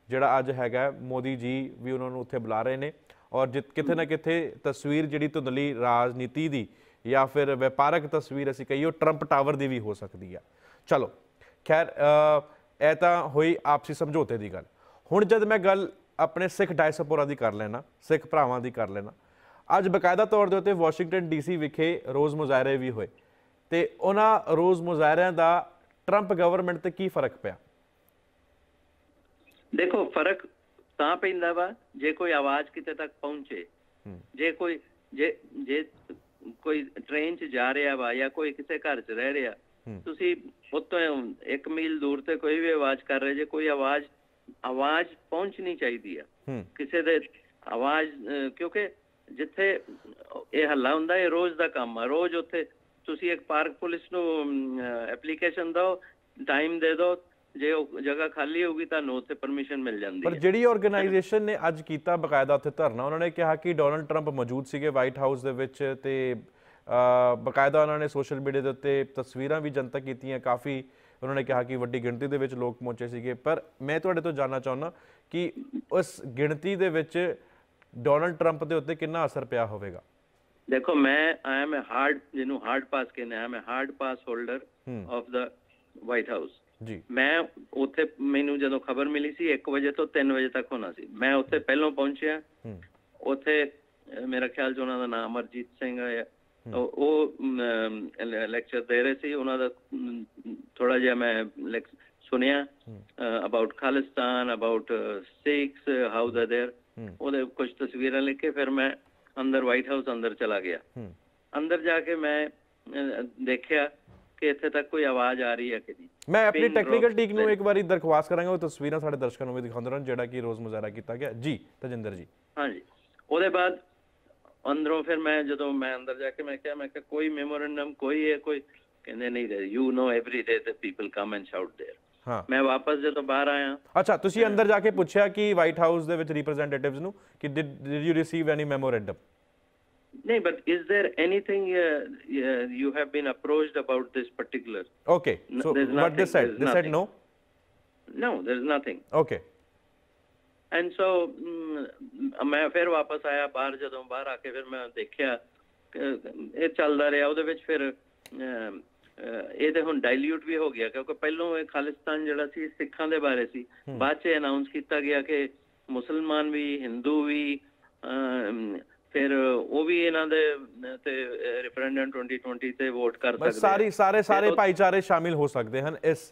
ਜਿਹੜਾ ਅੱਜ ਹੈਗਾ ਮੋਦੀ ਜੀ ਵੀ ਉਹਨਾਂ ਨੂੰ ਉੱਥੇ ਬੁਲਾ ਰਹੇ ਨੇ ਔਰ ਜਿੱਤ ਕਿਥੇ ਨਾ ਕਿਥੇ ਤਸਵੀਰ ਜਿਹੜੀ ਧੁੰਦਲੀ ਰਾਜਨੀਤੀ ਦੀ ਜਾਂ ਫਿਰ ਵਪਾਰਕ ਤਸਵੀਰ ਅਸੀਂ ਕਹੀਓ ਟਰੰਪ ਟਾਵਰ ਦੀ ਵੀ ਹੋ ਸਕਦੀ ਆ ਚਲੋ ਖੈਰ ਇਹ ਤਾਂ ਹੋਈ ਆਪਸੀ ਸਮਝੌਤੇ ਦੀ ਗੱਲ ਹੁਣ ਜਦ ਮੈਂ ਗੱਲ ਆਪਣੇ ਸਿੱਖ ਡਾਇਸਪੋਰਾ ਦੀ ਕਰ ਲੈਣਾ ਸਿੱਖ ਭਰਾਵਾਂ ਦੀ ਕਰ ਲੈਣਾ ਅੱਜ ਬਕਾਇਦਾ ਤੌਰ ਦੇ ਉੱਤੇ ਵਾਸ਼ਿੰਗਟਨ ਡੀਸੀ ਵਿਖੇ ਰੋਜ਼ ਮੁਜ਼ਾਹਰੇ ਵੀ ਹੋਏ ਤੇ ਉਹਨਾਂ ਰੋਜ਼ ਮੁਜ਼ਾਹਰਿਆਂ ਦਾ ਟਰੰਪ ਗਵਰਨਮੈਂਟ ਤੇ ਕੀ ਫਰਕ ਪਿਆ ਦੇਖੋ ਫਰਕ ਤਾਂ ਪੈਂਦਾ ਵਾ ਜੇ ਕੋਈ ਆਵਾਜ਼ ਕਿਤੇ ਤੱਕ ਪਹੁੰਚੇ ਜੇ ਕੋਈ ਜੇ ਜੇ ਕੋਈ ਟ੍ਰੇਨ 'ਚ ਜਾ ਰਿਹਾ ਵਾ ਜਾਂ ਕੋਈ ਕਿਸੇ ਘਰ 'ਚ ਰਹਿ ਰਿਹਾ ਤੁਸੀਂ ਉੱਤੋਂ 1 ਮੀਲ ਦੂਰ ਤੇ ਕੋਈ ਵੀ ਆਵਾਜ਼ ਕਰ ਰਿਹਾ ਜੇ ਕੋਈ ਆਵਾਜ਼ ਆਵਾਜ਼ ਪਹੁੰਚਣੀ ਚਾਹੀਦੀ ਆ ਕਿਸੇ ਦੇ ਆਵਾਜ਼ ਕਿਉਂਕਿ ਜਿੱਥੇ ਇਹ ਹੱਲਾ ਹੁੰਦਾ ਇਹ ਰੋਜ਼ ਦਾ ਕੰਮ ਆ ਰੋਜ਼ ਉੱਥੇ ਤੁਸੀਂ ਇੱਕ ਪਾਰਕ ਪੁਲਿਸ ਨੂੰ ਐਪਲੀਕੇਸ਼ਨ ਦਿਓ ਟਾਈਮ ਦੇ ਦਿਓ ਜੇ ਉਹ ਜਗ੍ਹਾ ਖਾਲੀ ਹੋਊਗੀ ਤੁਹਾਨੂੰ ਉੱਥੇ ਪਰਮਿਸ਼ਨ ਮਿਲ ਜਾਂਦੀ ਹੈ ਪਰ ਜਿਹੜੀ ਆਰਗੇਨਾਈਜੇਸ਼ਨ ਨੇ ਅੱਜ ਕੀਤਾ ਬਕਾਇਦਾ ਉੱਥੇ ਧਰਨਾ ਉਹਨਾਂ ਨੇ ਕਿਹਾ ਕਿ ਡੋਨਲਡ ਟਰੰਪ ਮੌਜੂਦ ਸੀਗੇ ਵਾਈਟ ਹਾਊਸ ਦੇ ਵਿੱਚ ਤੇ ਬਕਾਇਦਾ ਉਹਨਾਂ ਨੇ ਸੋਸ਼ਲ ਮੀਡੀਆ ਦੇ ਉੱਤੇ ਤਸਵੀਰਾਂ ਵੀ ਜਨਤਕ ਕੀਤੀਆਂ ਕਾਫੀ ਉਹਨਾਂ ਨੇ ਕਿਹਾ ਕਿ ਵੱਡੀ ਗਿਣਤੀ ਦੇ ਵਿੱਚ ਲੋਕ ਪਹੁੰਚੇ ਸੀਗੇ ਪਰ ਮੈਂ ਤੁਹਾਡੇ ਤੋਂ ਜਾਨਣਾ ਚਾਹੁੰਦਾ ਕਿ ਉਸ ਗਿਣਤੀ ਦੇ ਵਿੱਚ ਡੋਨਲਡ 트ੰਪ ਦੇ ਉੱਤੇ ਕਿੰਨਾ ਅਸਰ ਪਿਆ ਹੋਵੇਗਾ ਦੇਖੋ ਮੈਂ ਆਈ ਐਮ ਅ ਹਾਰਡ ਜਿਹਨੂੰ ਹਾਰਡ ਪਾਸ ਕਹਿੰਦੇ ਆ ਮੈਂ hard pass holder of the White House ਜੀ ਮੈਂ ਉੱਥੇ ਮੈਨੂੰ ਜਦੋਂ ਖਬਰ ਮਿਲੀ ਸੀ 1 ਵਜੇ ਤੋਂ 3 ਵਜੇ ਤੱਕ ਹੋਣਾ ਸੀ ਮੈਂ ਉੱਥੇ ਪਹਿਲਾਂ ਪਹੁੰਚਿਆ ਉੱਥੇ ਮੇਰਾ ਖਿਆਲ ਜੋ ਉਹਨਾਂ ਦਾ ਨਾਮ ਅਰਜੀਤ ਸਿੰਘ ਹੈ ਉਹ ਲੈਕਚਰ ਦੇ ਰਹੇ ਸੀ ਉਹਨਾਂ ਦਾ ਥੋੜਾ ਜਿਹਾ ਮੈਂ ਸੁਣਿਆ about Khalistan about Sikhs how the there ਉਹਦੇ ਕੁਝ ਤਸਵੀਰਾਂ ਲੈ ਕੇ ਫਿਰ ਮੈਂ ਅੰਦਰ ਵਾਈਟ ਹਾਊਸ ਅੰਦਰ ਚਲਾ ਗਿਆ ਅੰਦਰ ਜਾ ਕੇ ਮੈਂ ਦੇਖਿਆ ਕਿ ਇੱਥੇ ਤੱਕ ਕੋਈ ਆਵਾਜ਼ ਆ ਰਹੀ ਹੈ ਕਿ ਨਹੀਂ ਮੈਂ ਆਪਣੀ ਟੈਕਨੀਕਲ ਟੀਮ ਨੂੰ ਇੱਕ ਵਾਰੀ ਦਰਖਾਸਤ ਕਰਾਂਗਾ ਉਹ ਤਸਵੀਰਾਂ ਸਾਡੇ ਦਰਸ਼ਕਾਂ ਨੂੰ ਵੀ ਦਿਖਾਉਂਦੇ ਰਹਿਣ ਜਿਹੜਾ ਕਿ ਰੋਜ਼ ਮੁਜ਼ਾਹਰਾ ਕੀਤਾ ਗਿਆ ਜੀ ਤਜਿੰਦਰ ਜੀ ਹਾਂਜੀ ਉਹਦੇ ਬਾਅਦ ਅੰਦਰੋਂ ਫਿਰ ਮੈਂ ਜਦੋਂ ਮੈਂ ਅੰਦਰ ਜਾ ਕੇ ਮੈਂ ਕਿਹਾ ਮੈਂ ਕਿਹਾ ਕੋਈ ਮੈਮੋਰੈਂਡਮ ਕੋਈ ਹੈ ਕੋਈ ਕਹਿੰਦੇ ਨਹੀਂ ਦੇ you know every day the people come and shout there ਹਾਂ ਮੈਂ ਵਾਪਸ ਜਦੋਂ ਬਾਹਰ ਆਇਆ ਅੱਛਾ ਤੁਸੀਂ ਅੰਦਰ ਜਾ ਕੇ ਪੁੱਛਿਆ ਕਿ ਵਾਈਟ ਹਾਊਸ ਦੇ ਵਿੱਚ ਰਿਪਰੈਜ਼ੈਂਟੇਟਿਵਸ ਨੂੰ ਕਿ did you receive any memorandum ਨਹੀਂ but is there anything you have been approached about this particular okay so but they said they said no no there is nothing okay and so mm, ਮੈਂ ਫਿਰ ਵਾਪਸ ਆਇਆ ਬਾਹਰ ਜਦੋਂ ਬਾਹਰ ਆ ਕੇ ਫਿਰ ਮੈਂ ਦੇਖਿਆ ਇਹ ਚੱਲਦਾ ਰਿਹਾ ਉਹਦੇ ਵਿੱਚ ਫਿਰ ਇਹ ਤੇ ਹੁਣ ਡਾਇਲੂਟ ਵੀ ਹੋ ਗਿਆ ਕਿਉਂਕਿ ਪਹਿਲਾਂ ਇਹ ਖਾਲਿਸਤਾਨ ਜਿਹੜਾ ਸੀ ਸਿੱਖਾਂ ਦੇ ਬਾਰੇ ਸੀ ਬਾਅਦ ਚ ਅਨਾਉਂਸ ਕੀਤਾ ਗਿਆ ਕਿ ਮੁਸਲਮਾਨ ਵੀ ਹਿੰਦੂ ਵੀ ਫਿਰ ਉਹ ਵੀ ਇਹਨਾਂ ਦੇ ਤੇ ਰੈਫਰੈਂਡਮ 2020 ਤੇ ਵੋਟ ਕਰ ਸਕਦੇ ਸਾਰੇ ਸਾਰੇ ਸਾਰੇ ਭਾਈਚਾਰੇ ਸ਼ਾਮਿਲ ਹੋ ਸਕਦੇ ਹਨ ਇਸ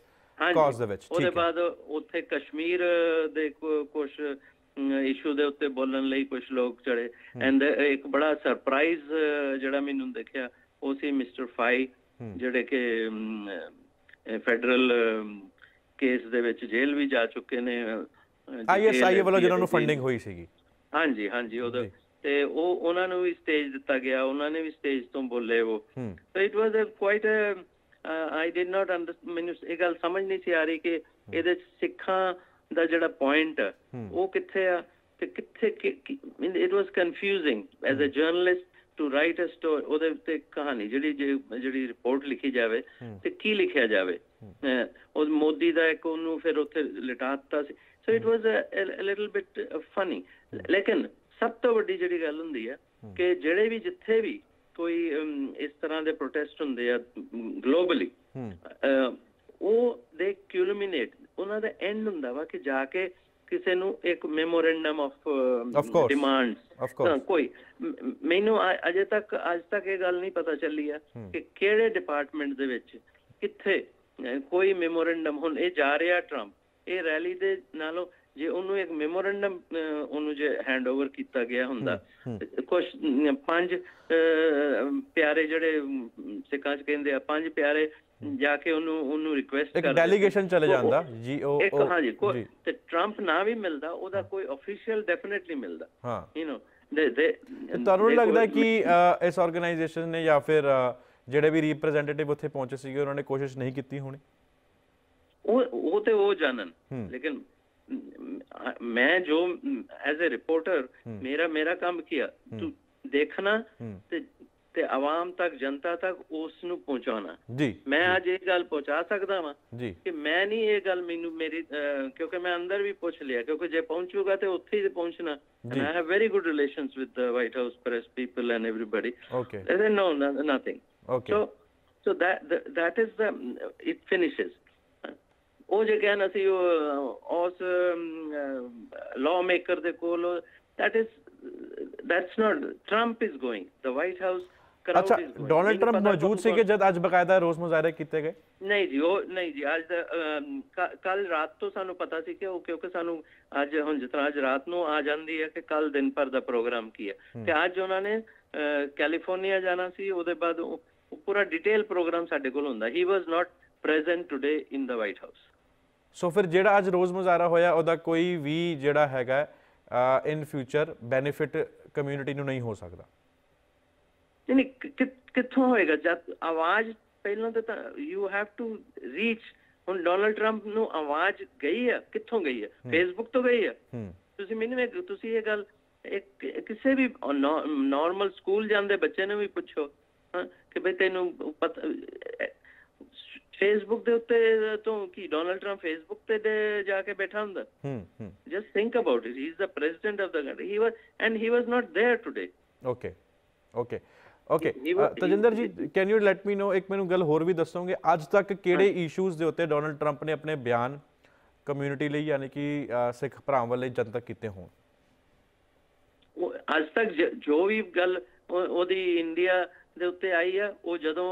ਕਾਜ਼ ਦੇ ਵਿੱਚ ਉਹਦੇ ਬਾਅਦ ਉੱਥੇ ਕਸ਼ਮੀਰ ਦੇ ਕੁਝ ਇਸ਼ੂ ਦੇ ਉੱਤੇ ਬੋਲਣ ਲਈ ਕੁਝ ਲੋਕ ਚੜੇ ਐਂਡ ਇੱਕ ਬੜਾ ਸਰਪ੍ਰਾਈਜ਼ ਜਿਹੜਾ ਮੈਨੂੰ ਦੇਖਿਆ ਉਹ ਸੀ ਮਿਸਟਰ ਫਾਈ ਜਿਹੜੇ ਕਿ ਫੈਡਰਲ ਕੇਸ ਦੇ ਵਿੱਚ ਜੇਲ੍ਹ ਵੀ ਜਾ ਚੁੱਕੇ ਨੇ ਆਈਐਸਆਈ ਵੱਲੋਂ ਜਿਹਨਾਂ ਨੂੰ ਫੰਡਿੰਗ ਹੋਈ ਸੀਗੀ ਹਾਂਜੀ ਹਾਂਜੀ ਉਹ ਤੇ ਉਹ ਉਹਨਾਂ ਨੂੰ ਵੀ ਸਟੇਜ ਦਿੱਤਾ ਗਿਆ ਉਹਨਾਂ ਨੇ ਵੀ ਸਟੇਜ ਤੋਂ ਬੋਲੇ ਉਹ so it was a quite a I did not ਮੈਨੂੰ ਇਹ ਗੱਲ ਸਮਝ ਨਹੀਂ ਸੀ ਆ ਰਹੀ ਕਿ ਇਹਦੇ ਸਿੱਖਾਂ ਦਾ ਜਿਹੜਾ ਪੁਆਇੰਟ ਉਹ ਕਿੱਥੇ ਆ ਤੇ ਕਿੱਥੇ it was confusing as a journalist to write a story ਉਹਦੇ ਉੱਤੇ ਕਹਾਣੀ ਜਿਹੜੀ ਜਿਹੜੀ ਰਿਪੋਰਟ ਲਿਖੀ ਜਾਵੇ ਤੇ ਕੀ ਲਿਖਿਆ ਜਾਵੇ ਉਹ ਮੋਦੀ ਦਾ ਇੱਕ ਉਹਨੂੰ ਫਿਰ ਉੱਥੇ ਲਟਾਤਾ ਸੀ so it was a little bit funny ਲੇਕਿਨ ਸਭ ਤੋਂ ਵੱਡੀ ਜਿਹੜੀ ਗੱਲ ਹੁੰਦੀ ਹੈ ਕਿ ਜਿਹੜੇ ਵੀ ਜਿੱਥੇ ਵੀ ਕੋਈ ਇਸ ਤਰ੍ਹਾਂ ਦੇ ਪ੍ਰੋਟੈਸਟ ਹੁੰਦੇ ਆ ਗਲੋਬਲੀ ਉਹ ਦੇ ਕਿਊਲਮੀਨੇਟ ਉਹਨਾਂ ਦਾ ਐਂਡ ਹੁੰਦਾ ਵਾ ਕਿ ਜਾ ਕੇ ਕਿਸੇ ਨੂੰ ਇੱਕ ਮੈਮੋਰੈਂਡਮ ਆਫ ਡਿਮਾਂਡਸ ਕੋਈ ਮੈਨੂੰ ਅਜੇ ਤੱਕ ਅੱਜ ਤੱਕ ਇਹ ਗੱਲ ਨਹੀਂ ਪਤਾ ਚੱਲੀ ਆ ਕਿ ਕਿਹੜੇ ਡਿਪਾਰਟਮੈਂਟ ਦੇ ਵਿੱਚ ਕਿੱਥੇ ਕੋਈ ਮੈਮੋਰੈਂਡਮ ਹੁਣ ਇਹ ਜਾ ਰਿਹਾ ਟਰੰਪ ਇਹ ਰੈਲੀ ਦੇ ਨਾਲੋਂ ਜੇ ਉਹਨੂੰ ਇੱਕ ਮੈਮੋਰੈਂਡਮ ਉਹਨੂੰ ਜੇ ਹੈਂਡਓਵਰ ਕੀਤਾ ਗਿਆ ਹੁੰਦਾ ਕੁਝ ਪੰਜ ਪਿਆਰੇ ਜਿਹੜੇ ਸਿੱਖਾਂ ਚ ਕਹਿੰਦੇ ਆ ਪੰਜ ਪਿਆਰੇ ਜਾ ਕੇ ਉਹਨੂੰ ਉਹਨੂੰ ਰਿਕੁਐਸਟ ਕਰਦੇ ਇੱਕ ਡੈਲੀਗੇਸ਼ਨ ਚਲੇ ਜਾਂਦਾ ਜੀ ਉਹ ਇੱਕ ਹਾਂਜੀ ਕੋਈ ਤੇ 트럼ਪ ਨਾ ਵੀ ਮਿਲਦਾ ਉਹਦਾ ਕੋਈ ਅਫੀਸ਼ੀਅਲ ਡੈਫੀਨਿਟਲੀ ਮਿਲਦਾ ਹਾਂ ਯੂ نو ਦੇ ਦੇ ਤੁਹਾਨੂੰ ਲੱਗਦਾ ਕਿ ਇਸ ਆਰਗੇਨਾਈਜੇਸ਼ਨ ਨੇ ਜਾਂ ਫਿਰ ਜਿਹੜੇ ਵੀ ਰਿਪਰੈਜ਼ੈਂਟੇਟਿਵ ਉੱਥੇ ਪਹੁੰਚੇ ਸੀਗੇ ਉਹਨਾਂ ਨੇ ਕੋਸ਼ਿਸ਼ ਨਹੀਂ ਕੀਤੀ ਹੋਣੀ ਉਹ ਉਹ ਤੇ ਉਹ ਜਾਣਨ ਲੇਕਿਨ ਮੈਂ ਜੋ ਐਜ਼ ਅ ਰਿਪੋਰਟਰ ਮੇਰਾ ਮੇਰਾ ਕੰਮ ਕੀਆ ਤੂੰ ਦੇਖਣਾ ਤੇ ਤੇ ਆਵਾਮ ਤੱਕ ਜਨਤਾ ਤੱਕ ਉਸ ਨੂੰ ਪਹੁੰਚਾਉਣਾ ਜੀ ਮੈਂ ਅੱਜ ਇਹ ਗੱਲ ਪਹੁੰਚਾ ਸਕਦਾ ਵਾਂ ਕਿ ਮੈਂ ਨਹੀਂ ਇਹ ਗੱਲ ਮੈਨੂੰ ਮੇਰੀ ਕਿਉਂਕਿ ਮੈਂ ਅੰਦਰ ਵੀ ਪੁੱਛ ਲਿਆ ਕਿਉਂਕਿ ਜੇ ਪਹੁੰਚੂਗਾ ਤੇ ਉੱਥੇ ਹੀ ਪਹੁੰਚਣਾ and I have very good relations with the White House press people and everybody okay they know nothing okay so so that that is the it finishes ਉਹ ਜੇ ਕਹਿਣ ਅਸੀਂ ਉਸ ਲਾਅ ਮੇਕਰ ਦੇ ਕੋਲ that is that's not trump is going the white house ਅੱਛਾ Donald Trump ਮੌਜੂਦ ਸੀ ਕਿ ਜਦ ਅੱਜ ਬਕਾਇਦਾ ਰੋਸ ਮੁਜ਼ਾਹਰੇ ਕੀਤੇ ਗਏ ਨਹੀਂ ਜੀ ਉਹ ਨਹੀਂ ਜੀ ਅੱਜ ਕੱਲ ਰਾਤ ਤੋਂ ਸਾਨੂੰ ਪਤਾ ਸੀ ਕਿ ਉਹ ਕਿਉਂਕਿ ਸਾਨੂੰ ਅੱਜ ਹੁਣ ਜਿਤਨਾ ਅੱਜ ਰਾਤ ਨੂੰ ਆ ਜਾਂਦੀ ਹੈ ਕਿ ਕੱਲ ਦਿਨ ਪਰ ਦਾ ਪ੍ਰੋਗਰਾਮ ਕੀ ਹੈ ਤੇ ਅੱਜ ਉਹਨਾਂ ਨੇ ਕੈਲੀਫੋਰਨੀਆ ਜਾਣਾ ਸੀ ਉਹਦੇ ਬਾਅਦ ਪੂਰਾ ਡਿਟੇਲ ਪ੍ਰੋਗਰਾਮ ਸਾਡੇ ਕੋਲ ਹੁੰਦਾ he was not present today in the White House so ਫਿਰ ਜਿਹੜਾ ਅੱਜ ਰੋਜ਼ ਮੁਜ਼ਾਰਾ ਹੋਇਆ ਉਹਦਾ ਕੋਈ ਵੀ ਜਿਹੜਾ ਹੈਗਾ ਇਨ ਫਿਊਚਰ ਬੈਨੀਫਿਟ ਕਮਿਊਨਿਟੀ ਨੂੰ ਨਹੀਂ ਹੋ ਸਕਦਾ ਯਾਨੀ ਕਿੱਥੋਂ ਹੋਏਗਾ ਜਦ ਆਵਾਜ਼ ਪਹਿਲਾਂ ਤਾਂ ਯੂ ਹੈਵ ਟੂ ਰੀਚ ਹੁਣ ਡੋਨਲਡ ਟਰੰਪ ਨੂੰ ਆਵਾਜ਼ ਗਈ ਹੈ ਕਿੱਥੋਂ ਗਈ ਹੈ ਫੇਸਬੁੱਕ ਤੋਂ ਗਈ ਹੈ ਤੁਸੀਂ ਮੈਨੂੰ ਤੁਸੀਂ ਇਹ ਗੱਲ ਕਿਸੇ ਵੀ ਨਾਰਮਲ ਸਕੂਲ ਜਾਂਦੇ ਬੱਚੇ ਨੂੰ ਵੀ ਪੁੱਛੋ ਕਿ ਬਈ ਤੈਨੂੰ ਪਤਾ ਫੇਸਬੁੱਕ ਦੇ ਉੱਤੇ ਤੋਂ ਕੀ ਡੋਨਲਡ ਟਰੰਪ ਫੇਸਬੁੱਕ ਤੇ ਜਾ ਕੇ ਬੈਠਾ ਹੁੰਦਾ hmm hmm just think about it he is the president of the country he was and he was not there today okay okay okay Tajinder ji can you let me know ਇੱਕ ਮੈਨੂੰ ਗੱਲ ਹੋਰ ਵੀ ਦੱਸੋਗੇ ਅੱਜ ਤੱਕ ਕਿਹੜੇ ਇਸ਼ੂਜ਼ ਦੇ ਉੱਤੇ ਡੋਨਲਡ ਟਰੰਪ ਨੇ ਆਪਣੇ ਬਿਆਨ ਕਮਿਊਨਿਟੀ ਲਈ ਯਾਨੀ ਕਿ ਸਿੱਖ ਭਰਾਵਾਂ ਲਈ ਜਨਤਕ ਕੀਤੇ ਹੋਣ ਅੱਜ ਤੱਕ ਜੋ ਵੀ ਗੱਲ ਉਹਦੀ ਇੰਡੀਆ ਦੇ ਉੱਤੇ ਆਈ ਆ ਉਹ ਜਦੋਂ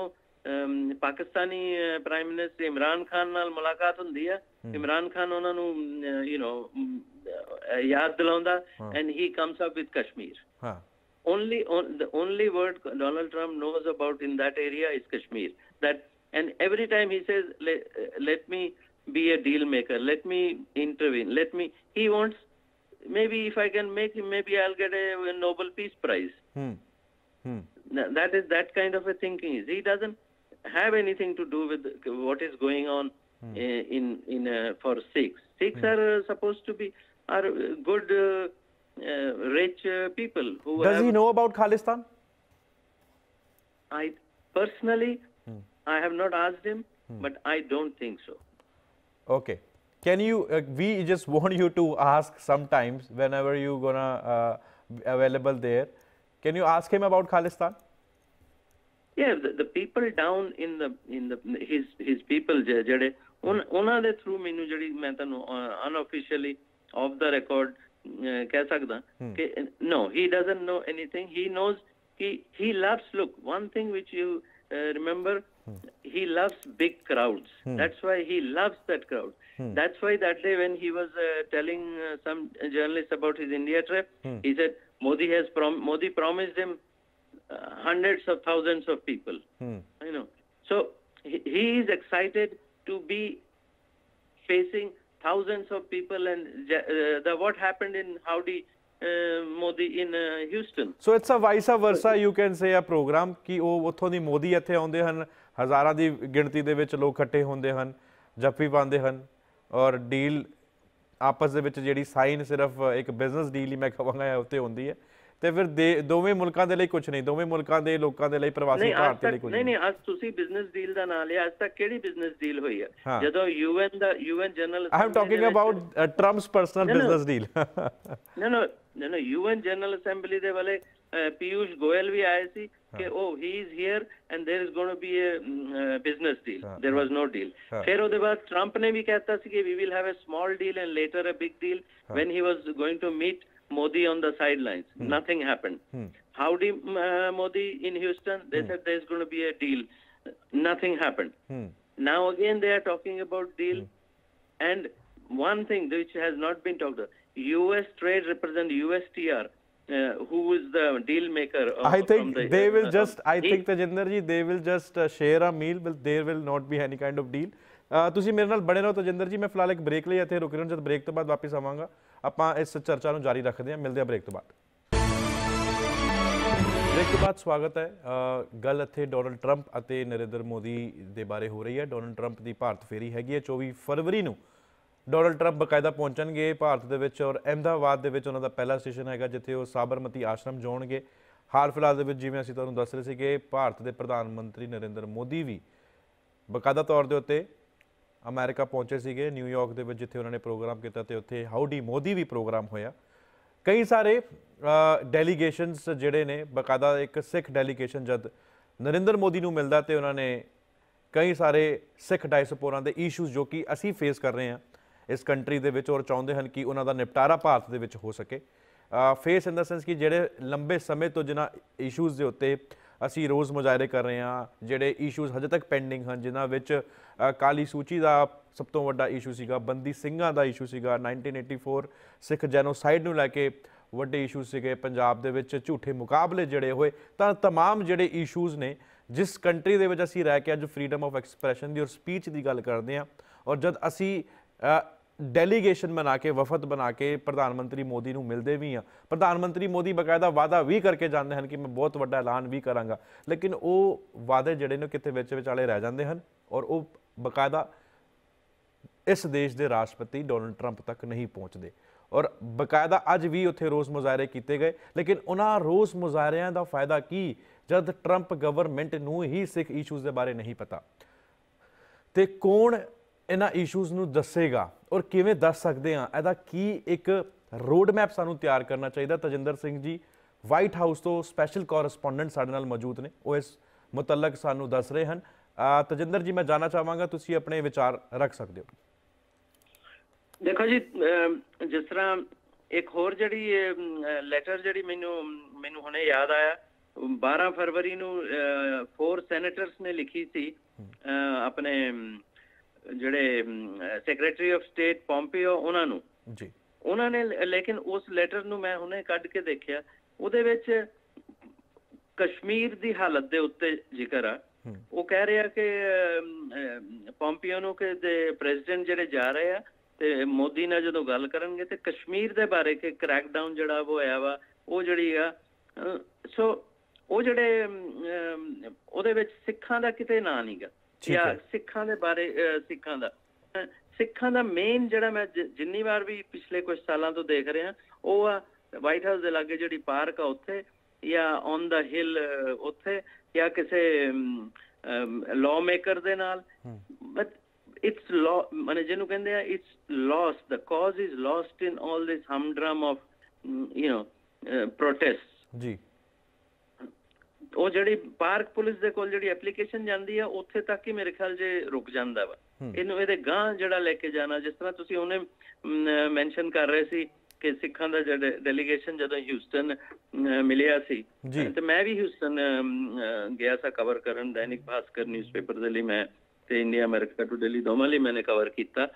Pakistani Prime Minister Imran Khan ਨਾਲ ਮੁਲਾਕਾਤ ਹੁੰਦੀ ਹੈ ਇਮਰਾਨ ਖਾਨ ਉਹਨਾਂ ਨੂੰ ਯੂ نو ਯਾਦ ਦਿਲਾਉਂਦਾ and he comes up with Kashmir only on, the only word donald trump knows about in that area is kashmir that and every time he says let, let me be a deal maker let me intervene let me he wants maybe if i can make him maybe i'll get a, nobel peace prize hmm. Hmm. that is that kind of a thinking he doesn't have anything to do with what is going on mm. in in uh, for Sikhs. Sikhs mm. are uh, supposed to be are uh, good, uh, eh, rich people. Who does have, he know about Khalistan? I personally, mm. I have not asked him, hmm. but I don't think so. Okay. Can you? we just want you to ask sometimes whenever you are gonna available there. Can you ask him about Khalistan? ਹੈ the people down in the in the his his people ਜਿਹੜੇ ਉਹਨਾਂ ਦੇ through ਮੈਨੂੰ ਜਿਹੜੀ ਮੈਂ ਤੁਹਾਨੂੰ ਅਨਆਫੀਸ਼ੀਅਲੀ of the record ਕਹਿ ਸਕਦਾ ਕਿ no he doesn't know anything he knows ਕਿ he loves look one thing which you remember hmm. he loves big crowds hmm. that's why he loves that crowd hmm. that's why that day when he was uh, telling uh, some journalists about his india trip he said modi has prom- modi promised him uh, hundreds of thousands of people. Hmm. You know, so he, he is excited to be facing thousands of people and uh, the, what happened in Howdy uh, Modi in uh, Houston. So it's a vice versa you can say a program ਕਿ ਉਹ ਉੱਥੋਂ ਦੀ ਮੋਦੀ ਇੱਥੇ ਆਉਂਦੇ ਹਨ ਹਜ਼ਾਰਾਂ ਦੀ ਗਿਣਤੀ ਦੇ ਵਿੱਚ ਲੋਕ ਇਕੱਠੇ ਹੁੰਦੇ ਹਨ ਜੱਫੀ ਪਾਉਂਦੇ ਹਨ ਔਰ ਡੀਲ ਆਪਸ ਦੇ ਵਿੱਚ ਜਿਹੜੀ ਸਾਈਨ ਸਿਰਫ ਇੱਕ ਬਿਜ਼ਨਸ ਡੀਲ ਹੀ ਮੈਂ ਕਹਾਂਗਾ ਉੱਤੇ ਹੁੰਦੀ ਹੈ ਤੇ ਫਿਰ ਦੋਵੇਂ ਮੁਲਕਾਂ ਦੇ ਲਈ ਕੁਝ ਨਹੀਂ ਦੋਵੇਂ ਮੁਲਕਾਂ ਦੇ ਲੋਕਾਂ ਦੇ ਲਈ ਪ੍ਰਵਾਸੀ ਭਾਰਤੀ ਲਈ ਕੁਝ ਨਹੀਂ ਨਹੀਂ ਅੱਜ ਤੁਸੀਂ ਬਿਜ਼ਨਸ ਡੀਲ ਦਾ ਨਾਮ ਲਿਆ ਅੱਜ ਤੱਕ ਕਿਹੜੀ ਬਿਜ਼ਨਸ ਡੀਲ ਹੋਈ ਹੈ ਜਦੋਂ ਯੂਐਨ ਦਾ UN general I am talking about Trump's personal business deal ਨਾ ਨਾ ਨਾ ਨੋ ਯੂਐਨ ਜਨਰਲ ਅਸੈਂਬਲੀ ਦੇ ਵਾਲੇ ਪੀਯੂਸ਼ ਗੋਇਲ ਵੀ ਆਏ ਸੀ ਕਿ ਉਹ he is here and there is going to be a business deal there was no deal ਫਿਰ ਉਹਦੇ ਬਾਅਦ 트럼ਪ ਨੇ ਵੀ ਕਹਿਤਾ ਸੀ ਕਿ we will have a small deal and later a big deal when he was going to meet Modi on the sidelines. Hmm. Nothing happened. Hmm. Howdy uh, Modi in Houston, they hmm. said there's going to be a deal. Nothing happened. Now again they are talking about deal. And one thing which has not been talked about, U.S. Trade Representative USTR, uh, who is the deal maker? Of, I think the, they will uh, just. I deal. think Tajinder ji, they will just uh, share a meal. But there will not be any kind of deal. ਤੁਸੀਂ ਮੇਰੇ ਨਾਲ ਬਣੇ ਰਹੋ ਤਜਿੰਦਰ ਜੀ ਮੈਂ ਫਿਲਹਾਲ ਇੱਕ break ਲਈ ਇੱਥੇ ਰੁਕ ਰਿਹਾ ਹਾਂ ਜਦ ਬ੍ਰੇਕ ਤੋਂ ਬਾਅਦ ਵਾਪਸ ਆਵਾਂਗਾ ਆਪਾਂ ਇਸ ਚਰਚਾ ਨੂੰ ਜਾਰੀ ਰੱਖਦੇ ਹਾਂ ਮਿਲਦੇ ਆ ਬ੍ਰੇਕ ਤੋਂ ਬਾਅਦ ਬ੍ਰੇਕ ਤੋਂ ਬਾਅਦ ਸਵਾਗਤ ਹੈ ਗੱਲ ਇੱਥੇ ਡੋਨਲਡ ਟਰੰਪ ਅਤੇ ਨਰਿੰਦਰ ਮੋਦੀ ਦੇ ਬਾਰੇ ਹੋ ਰਹੀ ਹੈ ਡੋਨਲਡ ਟਰੰਪ ਦੀ ਭਾਰਤ ਫੇਰੀ ਹੈਗੀ ਹੈ 24 ਫਰਵਰੀ ਨੂੰ ਡੋਨਲਡ ਟਰੰਪ ਬਕਾਇਦਾ ਪਹੁੰਚਣਗੇ ਭਾਰਤ ਦੇ ਵਿੱਚ ਔਰ ਅਹਿਮਦਾਬਾਦ ਦੇ ਵਿੱਚ ਉਹਨਾਂ ਦਾ ਪਹਿਲਾ ਸਟੇਸ਼ਨ ਹੈਗਾ ਜਿੱਥੇ ਉਹ ਸਾਬਰਮਤੀ ਆਸ਼ਰਮ ਜਾਣਗੇ ਹਾਲ ਫਿਲਹਾਲ ਦੇ ਵਿੱਚ ਜਿਵੇਂ ਅਸੀਂ ਤੁਹਾਨੂੰ ਦੱਸ ਰਹੇ ਸੀਗੇ ਭਾਰਤ ਦੇ ਪ੍ਰਧਾਨ ਮੰਤਰੀ ਨਰਿੰਦਰ ਮੋਦੀ ਵੀ ਬਕਾਇਦਾ ਤੌਰ ਦੇ ਉੱਤੇ ਅਮਰੀਕਾ ਪਹੁੰਚੇ ਸੀਗੇ ਨਿਊਯਾਰਕ ਦੇ ਵਿੱਚ ਜਿੱਥੇ ਉਹਨਾਂ ਨੇ ਪ੍ਰੋਗਰਾਮ ਕੀਤਾ ਤੇ ਉੱਥੇ ਹਾਊਡੀ ਮੋਦੀ ਵੀ ਪ੍ਰੋਗਰਾਮ ਹੋਇਆ ਕਈ ਸਾਰੇ ਡੈਲੀਗੇਸ਼ਨਸ ਜਿਹੜੇ ਨੇ ਬਕਾਇਦਾ ਇੱਕ ਸਿੱਖ ਡੈਲੀਗੇਸ਼ਨ ਜਦ ਨਰਿੰਦਰ ਮੋਦੀ ਨੂੰ ਮਿਲਦਾ ਤੇ ਉਹਨਾਂ ਨੇ ਕਈ ਸਾਰੇ ਸਿੱਖ ਡਾਇਸਪੋਰਾ ਦੇ ਇਸ਼ੂਜ਼ ਜੋ ਕਿ ਅਸੀਂ ਫੇਸ ਕਰ ਰਹੇ ਹਾਂ ਇਸ ਕੰਟਰੀ ਦੇ ਵਿੱਚ ਔਰ ਚਾਹੁੰਦੇ ਹਨ ਕਿ ਉਹਨਾਂ ਦਾ ਨਿਪਟਾਰਾ ਭਾਰਤ ਦੇ ਵਿੱਚ ਹੋ ਸਕੇ ਫੇਸ ਇਨ ਦਾ ਸੈਂਸ ਕਿ ਜਿਹੜੇ ਲੰਬੇ ਸਮੇਂ ਤੋਂ ਜਿਨ੍ਹਾਂ ਇਸ਼ੂਜ਼ ਦੇ ਉੱਤੇ ਅਸੀਂ ਰੋਜ਼ ਮੁਜ਼ਾਹਰੇ ਕਰ ਰਹੇ ਹਾਂ ਜਿਹੜੇ ਇਸ਼ੂਜ਼ ਹਜੇ ਤੱਕ ਪੈਂਡਿੰਗ ਹਨ ਜਿਨ੍ਹਾਂ ਵਿੱਚ ਕਾਲੀ ਸੂਚੀ ਦਾ ਸਭ ਤੋਂ ਵੱਡਾ ਇਸ਼ੂ ਸੀਗਾ ਬੰਦੀ ਸਿੰਘਾਂ ਦਾ ਇਸ਼ੂ ਸੀਗਾ 1984 ਸਿੱਖ ਜੈਨੋਸਾਈਡ ਨੂੰ ਲੈ ਕੇ ਵੱਡੇ ਇਸ਼ੂ ਸੀਗੇ ਪੰਜਾਬ ਦੇ ਵਿੱਚ ਝੂਠੇ ਮੁਕਾਬਲੇ ਜਿਹੜੇ ਹੋਏ ਤਾਂ तमाम ਜਿਹੜੇ ਇਸ਼ੂਜ਼ ਨੇ ਜਿਸ ਕੰਟਰੀ ਦੇ ਵਿੱਚ ਅਸੀਂ ਰਹਿ ਕੇ ਅੱਜ ਫਰੀडम ਆਫ ਐਕਸਪ੍ਰੈਸ਼ਨ ਦੀ ਔਰ ਸਪੀਚ ਦੀ ਗੱਲ ਕਰਦੇ ਹਾਂ ਔਰ ਜਦ ਅਸੀਂ ਡੈਲੀਗੇਸ਼ਨ ਬਣਾ ਕੇ ਵਫਦ ਬਣਾ ਕੇ ਪ੍ਰਧਾਨ ਮੰਤਰੀ ਮੋਦੀ ਨੂੰ ਮਿਲਦੇ ਵੀ ਆ ਪ੍ਰਧਾਨ ਮੰਤਰੀ ਮੋਦੀ ਬਕਾਇਦਾ ਵਾਅਦਾ ਵੀ ਕਰਕੇ ਜਾਂਦੇ ਹਨ ਕਿ ਮੈਂ ਬਹੁਤ ਵੱਡਾ ਐਲਾਨ ਵੀ ਕਰਾਂਗਾ ਲੇਕਿਨ ਉਹ ਵਾਅਦੇ ਜਿਹੜੇ ਨੇ ਕਿਤੇ ਵਿੱਚ ਵਿਚਾਲੇ ਰਹਿ ਜਾਂਦੇ ਹਨ ਔਰ ਉਹ ਬਕਾਇਦਾ ਇਸ ਦੇਸ਼ ਦੇ ਰਾਸ਼ਟਰਪਤੀ ਡੋਨਲਡ ਟਰੰਪ ਤੱਕ ਨਹੀਂ ਪਹੁੰਚਦੇ ਔਰ ਬਕਾਇਦਾ ਅੱਜ ਵੀ ਉੱਥੇ ਰੋਸ ਮੁਜ਼ਾਹਰੇ ਕੀਤੇ ਗਏ ਲੇਕਿਨ ਉਹਨਾਂ ਰੋਸ ਮੁਜ਼ਾਹਰਿਆਂ ਦਾ ਫਾਇਦਾ ਕੀ ਜਦ ਟਰੰਪ ਗਵਰਨਮੈਂਟ ਨੂੰ ਹੀ ਸਿੱਖ ਇਸ਼ੂਜ਼ ਦੇ ਬਾਰੇ ਨਹੀਂ ਪਤਾ ਤੇ ਕੌਣ ਇਹਨਾਂ ਇਸ਼ੂਜ਼ ਨੂੰ ਦੱਸੇਗਾ ਔਰ ਕਿਵੇਂ ਦੱਸ ਸਕਦੇ ਆ ਇਹਦਾ ਕੀ ਇੱਕ ਰੋਡ ਮੈਪ ਸਾਨੂੰ ਤਿਆਰ ਕਰਨਾ ਚਾਹੀਦਾ ਤਜਿੰਦਰ ਸਿੰਘ ਜੀ ਵਾਈਟ ਹਾਊਸ ਤੋਂ ਸਪੈਸ਼ਲ ਕੋਰਸਪੋਂਡੈਂਟ ਸਾਡੇ ਨਾਲ ਮੌਜੂਦ ਨੇ ਉਹ ਇਸ ਮੁਤਲਕ ਸਾਨੂੰ ਦੱਸ ਰਹੇ ਹਨ ਤਜਿੰਦਰ ਜੀ ਮੈਂ ਜਾਣਾ ਚਾਹਾਂਗਾ ਤੁਸੀਂ ਆਪਣੇ ਵਿਚਾਰ ਰੱਖ ਸਕਦੇ ਹੋ ਦੇਖੋ ਜੀ ਜਿਸ ਤਰ੍ਹਾਂ ਇੱਕ ਹੋਰ ਜਿਹੜੀ ਲੈਟਰ ਜਿਹੜੀ ਮੈਨੂੰ ਮੈਨੂੰ ਹੁਣੇ ਯਾਦ ਆਇਆ 12 ਫਰਵਰੀ ਨੂੰ ਫੋਰ ਸੈਨੇਟਰਸ ਨੇ ਲਿਖੀ ਸੀ ਆਪਣੇ ਜਿਹੜੇ ਸੈਕਟਰੀ ਆਫ ਸਟੇਟ ਪੋਂਪੀਓ ਉਹਨਾਂ ਨੂੰ ਜੀ ਉਹਨਾਂ ਨੇ ਲੇਕਿਨ ਉਸ ਲੈਟਰ ਨੂੰ ਮੈਂ ਹੁਣੇ ਕੱਢ ਕੇ ਦੇਖਿਆ ਉਹਦੇ ਵਿੱਚ ਕਸ਼ਮੀਰ ਦੀ ਹਾਲਤ ਦੇ ਉੱਤੇ ਜ਼ਿਕਰ ਆ ਉਹ ਕਹਿ ਰਿਹਾ ਕਿ ਪੋਂਪੀਓ ਨੂੰ ਕਿ ਦੇ ਪ੍ਰੈਜ਼ੀਡੈਂਟ ਜਿਹੜੇ ਜਾ ਰਹੇ ਆ ਤੇ ਮੋਦੀ ਨਾਲ ਜਦੋਂ ਗੱਲ ਕਰਨਗੇ ਤੇ ਕਸ਼ਮੀਰ ਦੇ ਬਾਰੇ ਕਿ ਕ੍ਰੈਕਡਾਊਨ ਜਿਹੜਾ ਉਹ ਹੋਇਆ ਵਾ ਉਹ ਜਿਹੜੀ ਆ ਸੋ ਉਹ ਜਿਹੜੇ ਉਹਦੇ ਵਿੱਚ ਸਿੱਖਾਂ ਦਾ ਕਿਤੇ ਨਾਂ ਨਹੀਂਗਾ ਜਾਂ ਸਿੱਖਾਂ ਦੇ ਬਾਰੇ ਸਿੱਖਾਂ ਦਾ ਸਿੱਖਾਂ ਦਾ ਮੇਨ ਜਿਹੜਾ ਮੈਂ ਜਿੰਨੀ ਵਾਰ ਵੀ ਪਿਛਲੇ ਕੁਝ ਸਾਲਾਂ ਤੋਂ ਦੇਖ ਰਿਹਾ ਉਹ ਆ ਵਾਈਟ ਹਾਊਸ ਦੇ ਲਾਗੇ ਜਿਹੜੀ ਪਾਰਕ ਆ ਉੱਥੇ ਜਾਂ ਔਨ ਦਾ ਹਿਲ ਉੱਥੇ ਜਾਂ ਕਿਸੇ ਲਾਅ ਮੇਕਰ ਦੇ ਨਾਲ ਬਟ ਇਟਸ ਲਾ ਮਨੇ ਜਿਹਨੂੰ ਕਹਿੰਦੇ ਆ it's lost the cause is lost in 올 this humdrum of you know protest ਜੀ ਉਹ ਜਿਹੜੀ ਪਾਰਕ ਪੁਲਿਸ ਦੇ ਕੋਲ ਜਿਹੜੀ ਐਪਲੀਕੇਸ਼ਨ ਜਾਂਦੀ ਆ ਉੱਥੇ ਤੱਕ ਹੀ ਮੇਰੇ ਖਿਆਲ ਜੇ ਰੁਕ ਜਾਂਦਾ ਵਾ ਇਹਨੂੰ ਇਹਦੇ ਗਾਂ ਜਿਹੜਾ ਲੈ ਕੇ ਜਾਣਾ ਜਿਸ ਤਰ੍ਹਾਂ ਤੁਸੀਂ ਉਹਨੇ ਮੈਂਸ਼ਨ ਕਰ ਰਹੇ ਸੀ ਕਿ ਸਿੱਖਾਂ ਦਾ ਜਿਹੜਾ ਡੈਲੀਗੇਸ਼ਨ ਜਦੋਂ ਹਿਊਸਟਨ ਮਿਲਿਆ ਸੀ ਤੇ ਮੈਂ ਵੀ ਹਿਊਸਟਨ ਗਿਆ ਸੀ ਕਵਰ ਕਰਨ ਦੈਨਿਕ ਭਾਸਕਰ ਨਿਊਜ਼ਪੇਪਰ ਦੇ ਲਈ ਮੈਂ ਤੇ ਇੰਡੀਆ ਅਮਰੀਕਾ ਟੂ ਦਿੱਲੀ ਦੋਵਾਂ ਲਈ ਮੈਂ ਕਵਰ ਕੀਤਾ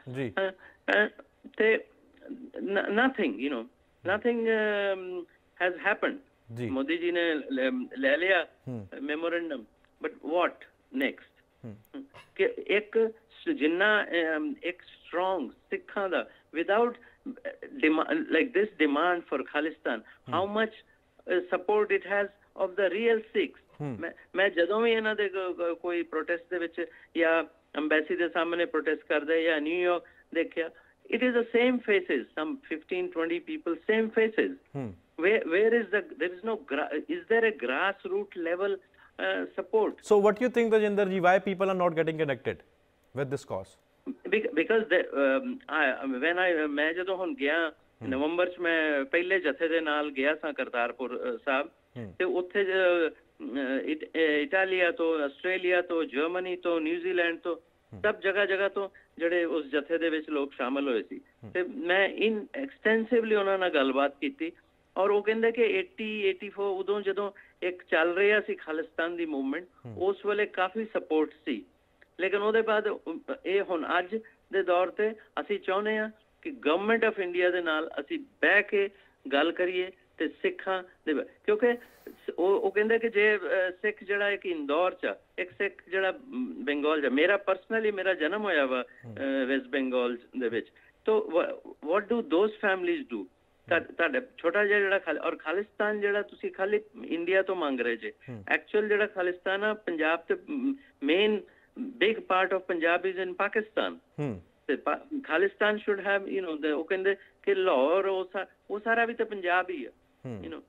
ਤੇ nothing you know nothing has happened ਜੀ ਮੋਦੀ ਜੀ ਨੇ ਲੈ ਲਿਆ ਮੈਮੋਰੈਂਡਮ ਬਟ ਵਾਟ ਨੈਕਸਟ ਕਿ ਇੱਕ ਜਿੰਨਾ ਇੱਕ ਸਟਰੋਂਗ ਸਿੱਖਾਂ ਦਾ without like this demand for Khalistan how much support it has of the real Sikhs ਮੈਂ ਜਦੋਂ ਵੀ ਇਹਨਾਂ ਦੇ ਕੋਈ ਪ੍ਰੋਟੈਸਟ ਦੇ ਵਿੱਚ ਜਾਂ ਐਮਬੈਸੀ ਦੇ ਸਾਹਮਣੇ ਪ੍ਰੋਟੈਸਟ ਕਰਦੇ ਜਾਂ ਨਿਊਯਾਰਕ ਦੇਖਿਆ it is a same faces some 15 20 people same faces where where is the there is no is there a grassroots level uh, support? So what do you think, Rajinder ji, why people are not getting connected with this cause? Because the um, I, when I ਮੈਂ jadon hun gaya ਨਵੰਬਰ ਚ ਮੈਂ ਪਹਿਲੇ ਜਥੇ ਦੇ ਨਾਲ ਗਿਆ ਸਾਂ ਕਰਤਾਰਪੁਰ ਸਾਹਿਬ ਤੇ ਉੱਥੇ ਇਟਾਲੀਆ ਤੋਂ ਆਸਟ੍ਰੇਲੀਆ ਤੋਂ ਜਰਮਨੀ ਤੋਂ ਨਿਊਜ਼ੀਲੈਂਡ ਤੋਂ ਸਭ ਜਗ੍ਹਾ ਜਗ੍ਹਾ ਤੋਂ ਜਿਹੜੇ ਉਸ ਜਥੇ ਦੇ ਵਿੱਚ ਲੋਕ ਸ਼ਾਮਲ ਹੋਏ ਸੀ ਤੇ ਮੈਂ ਇਨ ਐਕਸਟੈਂਸਿਵਲੀ ਉਹਨਾਂ ਨਾਲ ਗੱਲਬਾਤ ਕੀਤੀ ਔਰ ਉਹ ਕਹਿੰਦਾ ਕਿ 80 84 ਉਦੋਂ ਜਦੋਂ ਇੱਕ ਚੱਲ ਰਿਹਾ ਸੀ ਖਾਲਿਸਤਾਨ ਦੀ ਮੂਵਮੈਂਟ ਉਸ ਵੇਲੇ ਕਾਫੀ ਸਪੋਰਟ ਸੀ ਲੇਕਿਨ ਉਹਦੇ ਬਾਅਦ ਇਹ ਹੁਣ ਅੱਜ ਦੇ ਦੌਰ ਤੇ ਅਸੀਂ ਚਾਹੁੰਦੇ ਆ ਕਿ ਗਵਰਨਮੈਂਟ ਆਫ ਇੰਡੀਆ ਦੇ ਨਾਲ ਅਸੀਂ ਬਹਿ ਕੇ ਗੱਲ ਕਰੀਏ ਤੇ ਸਿੱਖਾਂ ਦੇ ਕਿਉਂਕਿ ਉਹ ਉਹ ਕਹਿੰਦਾ ਕਿ ਜੇ ਸਿੱਖ ਜਿਹੜਾ ਇੱਕ ਇੰਦੌਰ ਚ ਇੱਕ ਸਿੱਖ ਜਿਹੜਾ ਬੰਗਾਲ ਚ ਮੇਰਾ ਪਰਸਨਲੀ ਮੇਰਾ ਜਨਮ ਹੋਇਆ ਵਾ ਵੈਸਟ ਬੰਗਾਲ ਦੇ ਵਿੱਚ ਤੋ what do those families do ਤੁਹਾਡੇ ਛੋਟਾ ਜਿਹਾ ਜਿਹੜਾ ਔਰ ਖਾਲਿਸਤਾਨ ਜਿਹੜਾ ਤੁਸੀਂ ਖਾਲੀ ਇੰਡੀਆ ਤੋਂ ਮੰਗ ਰਹੇ ਜੇ ਐਕਚੁਅਲ ਜਿਹੜਾ ਖਾਲਿਸਤਾਨ ਆ ਪੰਜਾਬ ਤੇ main big part of Punjab is in Pakistan ਤੇ Khalistan should have you know ਦੇ ਉਹ ਕਹਿੰਦੇ ਕਿ ਲਾਹੌਰ ਉਹ ਸਾਰਾ ਵੀ ਤੇ ਪੰਜਾਬ ਹੀ ਆ ਯੂ نو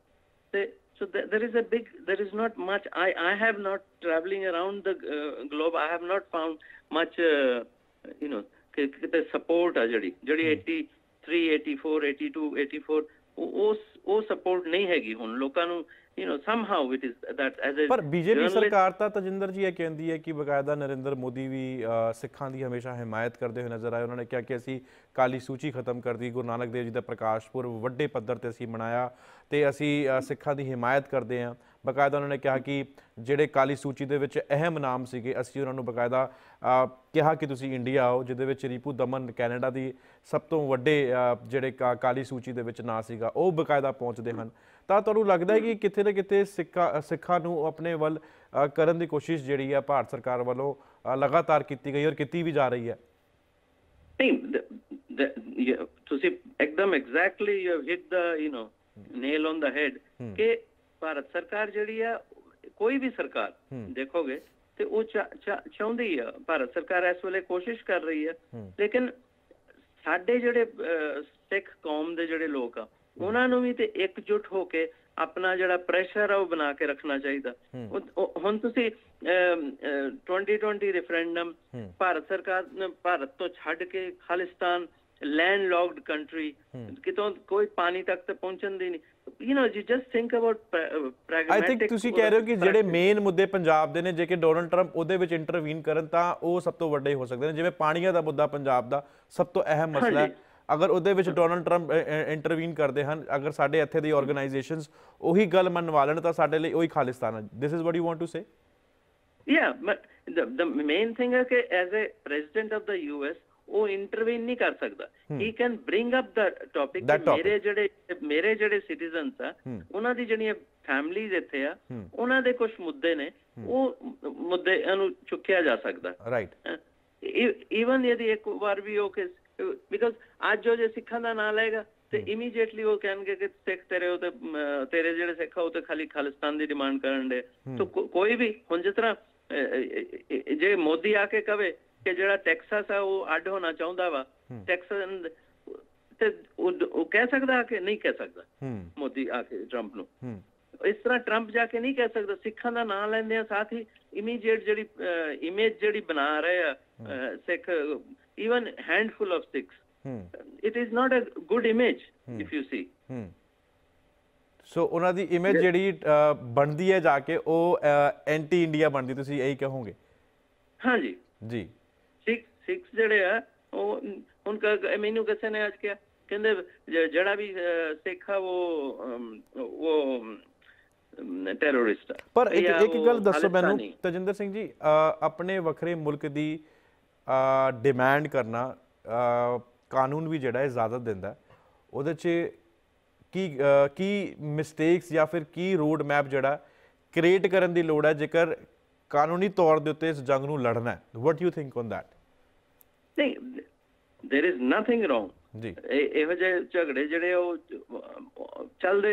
ਤੇ so there is a big there is not much i i have not traveling around the uh, globe i have not found much uh, you know ਕਿ ਕਿਤੇ ਸਪੋਰਟ ਆ ਜਿਹੜੀ ਜਿਹੜੀ 80 83 84 ਉਸ ਉਹ ਸਪੋਰਟ ਨਹੀਂ ਹੈਗੀ ਹੁਣ ਲੋਕਾਂ ਨੂੰ you know somehow it is that as a ਪਰ ਬੀਜੇਪੀ ਸਰਕਾਰ ਤਾਂ ਤਜਿੰਦਰ ਜੀ ਇਹ ਕਹਿੰਦੀ ਹੈ ਕਿ ਬਕਾਇਦਾ ਨਰਿੰਦਰ ਮੋਦੀ ਵੀ ਸਿੱਖਾਂ ਦੀ ਹਮੇਸ਼ਾ ਹਮਾਇਤ ਕਰਦੇ ਹੋਏ ਨਜ਼ਰ ਆਏ ਉਹਨਾਂ ਨੇ ਕਿਹਾ ਕਿ ਅਸੀਂ ਕਾਲੀ ਸੂਚੀ ਖਤਮ ਕਰ ਦਿੱਤੀ ਗੁਰੂ ਨਾਨਕ ਦੇਵ ਜੀ ਦਾ ਪ੍ਰਕਾਸ਼ ਪੁਰਬ ਵੱਡੇ ਪੱਧਰ ਤੇ ਅਸੀਂ ਮਨਾਇਆ ਤੇ ਅਸੀਂ ਸਿੱਖਾਂ ਦੀ ਹਮਾਇਤ ਕਰਦੇ ਹਾਂ ਬਕਾਇਦਾ ਉਹਨਾਂ ਨੇ ਕਿਹਾ ਕਿ ਜਿਹੜੇ ਕਾਲੀ ਸੂਚੀ ਦੇ ਵਿੱਚ ਅਹਿਮ ਨਾਮ ਸੀਗੇ ਅਸੀਂ ਉਹਨਾਂ ਨੂੰ ਬਕਾਇਦਾ ਕਿਹਾ ਕਿ ਤੁਸੀਂ ਇੰਡੀਆ ਆਓ ਜਿਹਦੇ ਵਿੱਚ ਰੀਪੂ ਦਮਨ ਕੈਨੇਡਾ ਦੀ ਸਭ ਤੋਂ ਵੱਡੇ ਜਿਹੜੇ ਕਾਲੀ ਸੂਚੀ ਦੇ ਵਿੱਚ ਨਾਂ ਸੀਗਾ ਉਹ ਬਕਾਇਦਾ ਪਹੁੰਚਦੇ ਹਨ ਤਾਂ ਤੁਹਾਨੂੰ ਲੱਗਦਾ ਹੈ ਕਿ ਕਿੱਥੇ ਨਾ ਕਿਤੇ ਸਿੱਖਾ ਸਿੱਖਾਂ ਨੂੰ ਆਪਣੇ ਵੱਲ ਕਰਨ ਦੀ ਕੋਸ਼ਿਸ਼ ਜਿਹੜੀ ਹੈ ਭਾਰਤ ਸਰਕਾਰ ਵੱਲੋਂ ਲਗਾਤਾਰ ਕੀਤੀ ਗਈ ਔਰ ਕੀਤੀ ਵੀ ਜਾ ਰਹੀ ਹੈ ਨਹੀਂ ਤੁਸੀਂ ਇੱਕਦਮ exactly you have hit the you know nail on the head ਕਿ ਭਾਰਤ ਸਰਕਾਰ ਜਿਹੜੀ ਆ ਕੋਈ ਵੀ ਸਰਕਾਰ ਦੇਖੋਗੇ ਤੇ ਉਹ ਚਾਹੁੰਦੀ ਆ ਭਾਰਤ ਸਰਕਾਰ ਇਸ ਵੇਲੇ ਕੋਸ਼ਿਸ਼ ਕਰ ਰਹੀ ਹੈ ਲੇਕਿਨ ਸਾਡੇ ਜਿਹੜੇ ਸਿੱਖ ਕੌਮ ਦੇ ਜਿਹੜੇ ਲੋਕ ਆ ਉਹਨਾਂ ਨੂੰ ਵੀ ਤੇ ਇਕਜੁੱਟ ਹੋ ਕੇ ਆਪਣਾ ਜਿਹੜਾ ਪ੍ਰੈਸ਼ਰ ਆ ਉਹ ਬਣਾ ਕੇ ਰੱਖਣਾ ਚਾਹੀਦਾ ਹੁਣ ਤੁਸੀਂ 2020 ਰੈਫਰੈਂਡਮ ਭਾਰਤ ਸਰਕਾਰ ਨੇ ਭਾਰਤ ਤੋਂ ਛੱਡ ਕੇ ਖਾਲਿਸਤਾਨ ਲੈਂਡ ਲੌਗਡ ਕੰਟਰੀ ਕਿਤੋਂ ਕੋਈ ਪਾਣੀ ਤੱਕ ਤੇ ਪਹੁੰਚਣ ਦੀ ਨਹੀਂ you know you just think about pragmatic I think ਤੁਸੀਂ ਕਹਿ ਰਹੇ ਹੋ ਕਿ ਜਿਹੜੇ ਮੇਨ ਮੁੱਦੇ ਪੰਜਾਬ ਦੇ ਨੇ ਜੇ ਕਿ ਡੋਨਲਡ ਟਰੰਪ ਉਹਦੇ ਵਿੱਚ ਇੰਟਰਵੀਨ ਕਰਨ ਤਾਂ ਉਹ ਸਭ ਤੋਂ ਵੱਡੇ ਹੋ ਸਕਦੇ ਨੇ ਜਿਵੇਂ ਪਾਣੀਆਂ ਦਾ ਮੁੱਦਾ ਪੰਜਾਬ ਦਾ ਸਭ ਤੋਂ ਅਹਿਮ ਮਸਲਾ ਹੈ ਅਗਰ ਉਹਦੇ ਵਿੱਚ ਡੋਨਲਡ ਟਰੰਪ ਇੰਟਰਵੀਨ ਕਰਦੇ ਹਨ ਅਗਰ ਸਾਡੇ ਇੱਥੇ ਦੀ ਆਰਗੇਨਾਈਜੇਸ਼ਨਸ ਉਹੀ ਗੱਲ ਮੰਨਵਾ ਲੈਣ ਤਾਂ ਸਾਡੇ ਲਈ ਉਹੀ ਖਾਲਿਸਤਾਨ ਹੈ this is what you want to say yeah but the main thing thing ਕਿ as a president of of the us ਉਹ ਇੰਟਰਵੀਨ ਨਹੀਂ ਕਰ ਸਕਦਾ he can bring up the topic ਮੇਰੇ ਜਿਹੜੇ ਮੇਰੇ ਜਿਹੜੇ ਸਿਟੀਜ਼ਨਸ ਆ ਉਹਨਾਂ ਦੀ ਜਿਹੜੀਆਂ ਫੈਮਲੀਜ਼ ਇੱਥੇ ਆ ਉਹਨਾਂ ਦੇ ਕੁਝ ਮੁੱਦੇ ਨੇ ਉਹ ਮੁੱਦੇ ਨੂੰ ਚੁੱਕਿਆ ਜਾ ਸਕਦਾ ਰਾਈਟ ਇਵਨ ਯਦੀ ਇੱਕ ਵਾਰ ਵੀ ਉਹ ਕਿ ਬਿਕਾਜ਼ ਅੱਜ ਜੋ ਜੇ ਸਿੱਖਾਂ ਦਾ ਨਾਮ ਲਏਗਾ ਤੇ ਇਮੀਡੀਏਟਲੀ ਉਹ ਕਹਿਣਗੇ ਕਿ ਸਿੱਖ ਤੇਰੇ ਉਹ ਤੇ ਤੇਰੇ ਜਿਹੜੇ ਸਿੱਖ ਆ ਉਹ ਤੇ ਖਾਲੀ ਖਾਲਿਸਤਾਨ ਦੀ ਡਿਮਾਂਡ ਕਰਨ ਦੇ ਤੋ ਕੋਈ ਵੀ ਹੁਣ ਜਿਸ ਤਰ੍ਹਾਂ ਜੇ ਮੋਦੀ ਆ ਕੇ ਕਵੇ ਕਿ ਜਿਹੜਾ ਟੈਕਸਸ ਆ ਉਹ ਅੱਡ ਹੋਣਾ ਚਾਹੁੰਦਾ ਵਾ ਟੈਕਸਸ ਤੇ ਉਹ ਕਹਿ ਸਕਦਾ ਕਿ ਨਹੀਂ ਕਹਿ ਸਕਦਾ ਮੋਦੀ ਆ ਕੇ ਟਰੰਪ ਨੂੰ ਇਸ ਤਰ੍ਹਾਂ ਟਰੰਪ ਜਾ ਕੇ ਨਹੀਂ ਕਹਿ ਸਕਦਾ ਸਿੱਖਾਂ ਦਾ ਨਾਮ ਲੈਂਦੇ ਆ ਸਾਥ ਹੀ ਇਮੀਡੀਏਟ ਜਿਹੜੀ ਇਮੇਜ ਜਿਹੜੀ ਬਣਾ ਰਹੇ ਆ Sikh even handful of Sikhs it is not a good image if you see so ਉਹਨਾਂ ਦੀ ਇਮੇਜ ਜਿਹੜੀ ਬਣਦੀ ਹੈ ਜਾ ਕੇ ਉਹ ਐਂਟੀ ਇੰਡੀਆ ਬਣਦੀ ਤੁਸੀਂ ਇਹੀ ਕਹੋਗੇ ਹਾਂਜੀ ਜੀ ਸਿੱਖ ਜਿਹੜੇ ਆ ਉਹ ਹੁਣ ਮੈਨੂੰ ਕਿਸੇ ਨੇ ਅੱਜ ਕਿਹਾ ਕਹਿੰਦੇ ਜਿਹੜਾ ਵੀ ਸਿੱਖ ਆ ਉਹ ਉਹ ਟੈਰਰਿਸਟ ਪਰ ਇੱਕ ਇੱਕ ਗੱਲ ਦੱਸੋ ਮੈਨੂੰ ਤਜਿੰਦਰ ਸਿੰਘ ਜੀ ਆਪਣੇ ਵੱਖਰੇ ਮੁਲਕ ਦੀ ਡਿਮਾਂਡ ਕਰਨਾ ਕਾਨੂੰਨ ਵੀ ਜਿਹੜਾ ਜ਼ਿਆਦਾ ਦਿੰਦਾ ਉਹਦੇ 'ਚ ਕੀ ਕੀ ਮਿਸਟੇਕਸ ਜਾਂ ਫਿਰ ਕੀ ਰੋਡ ਮੈਪ ਜਿਹੜਾ ਕ੍ਰੀਏਟ ਕਰਨ ਦੀ ਲੋੜ ਹੈ ਜੇਕਰ ਕਾਨੂੰਨੀ ਤੌਰ ਦੇ ਉੱਤੇ ਇਸ ਜੰਗ ਨੂੰ ਲੜਨਾ ਹੈ what you think on that ਨਹੀਂ देयर इज ਨਥਿੰਗ ਰੋਂਗ ਜੀ ਇਹੋ ਜਿਹੇ ਝਗੜੇ ਜਿਹੜੇ ਉਹ ਚੱਲਦੇ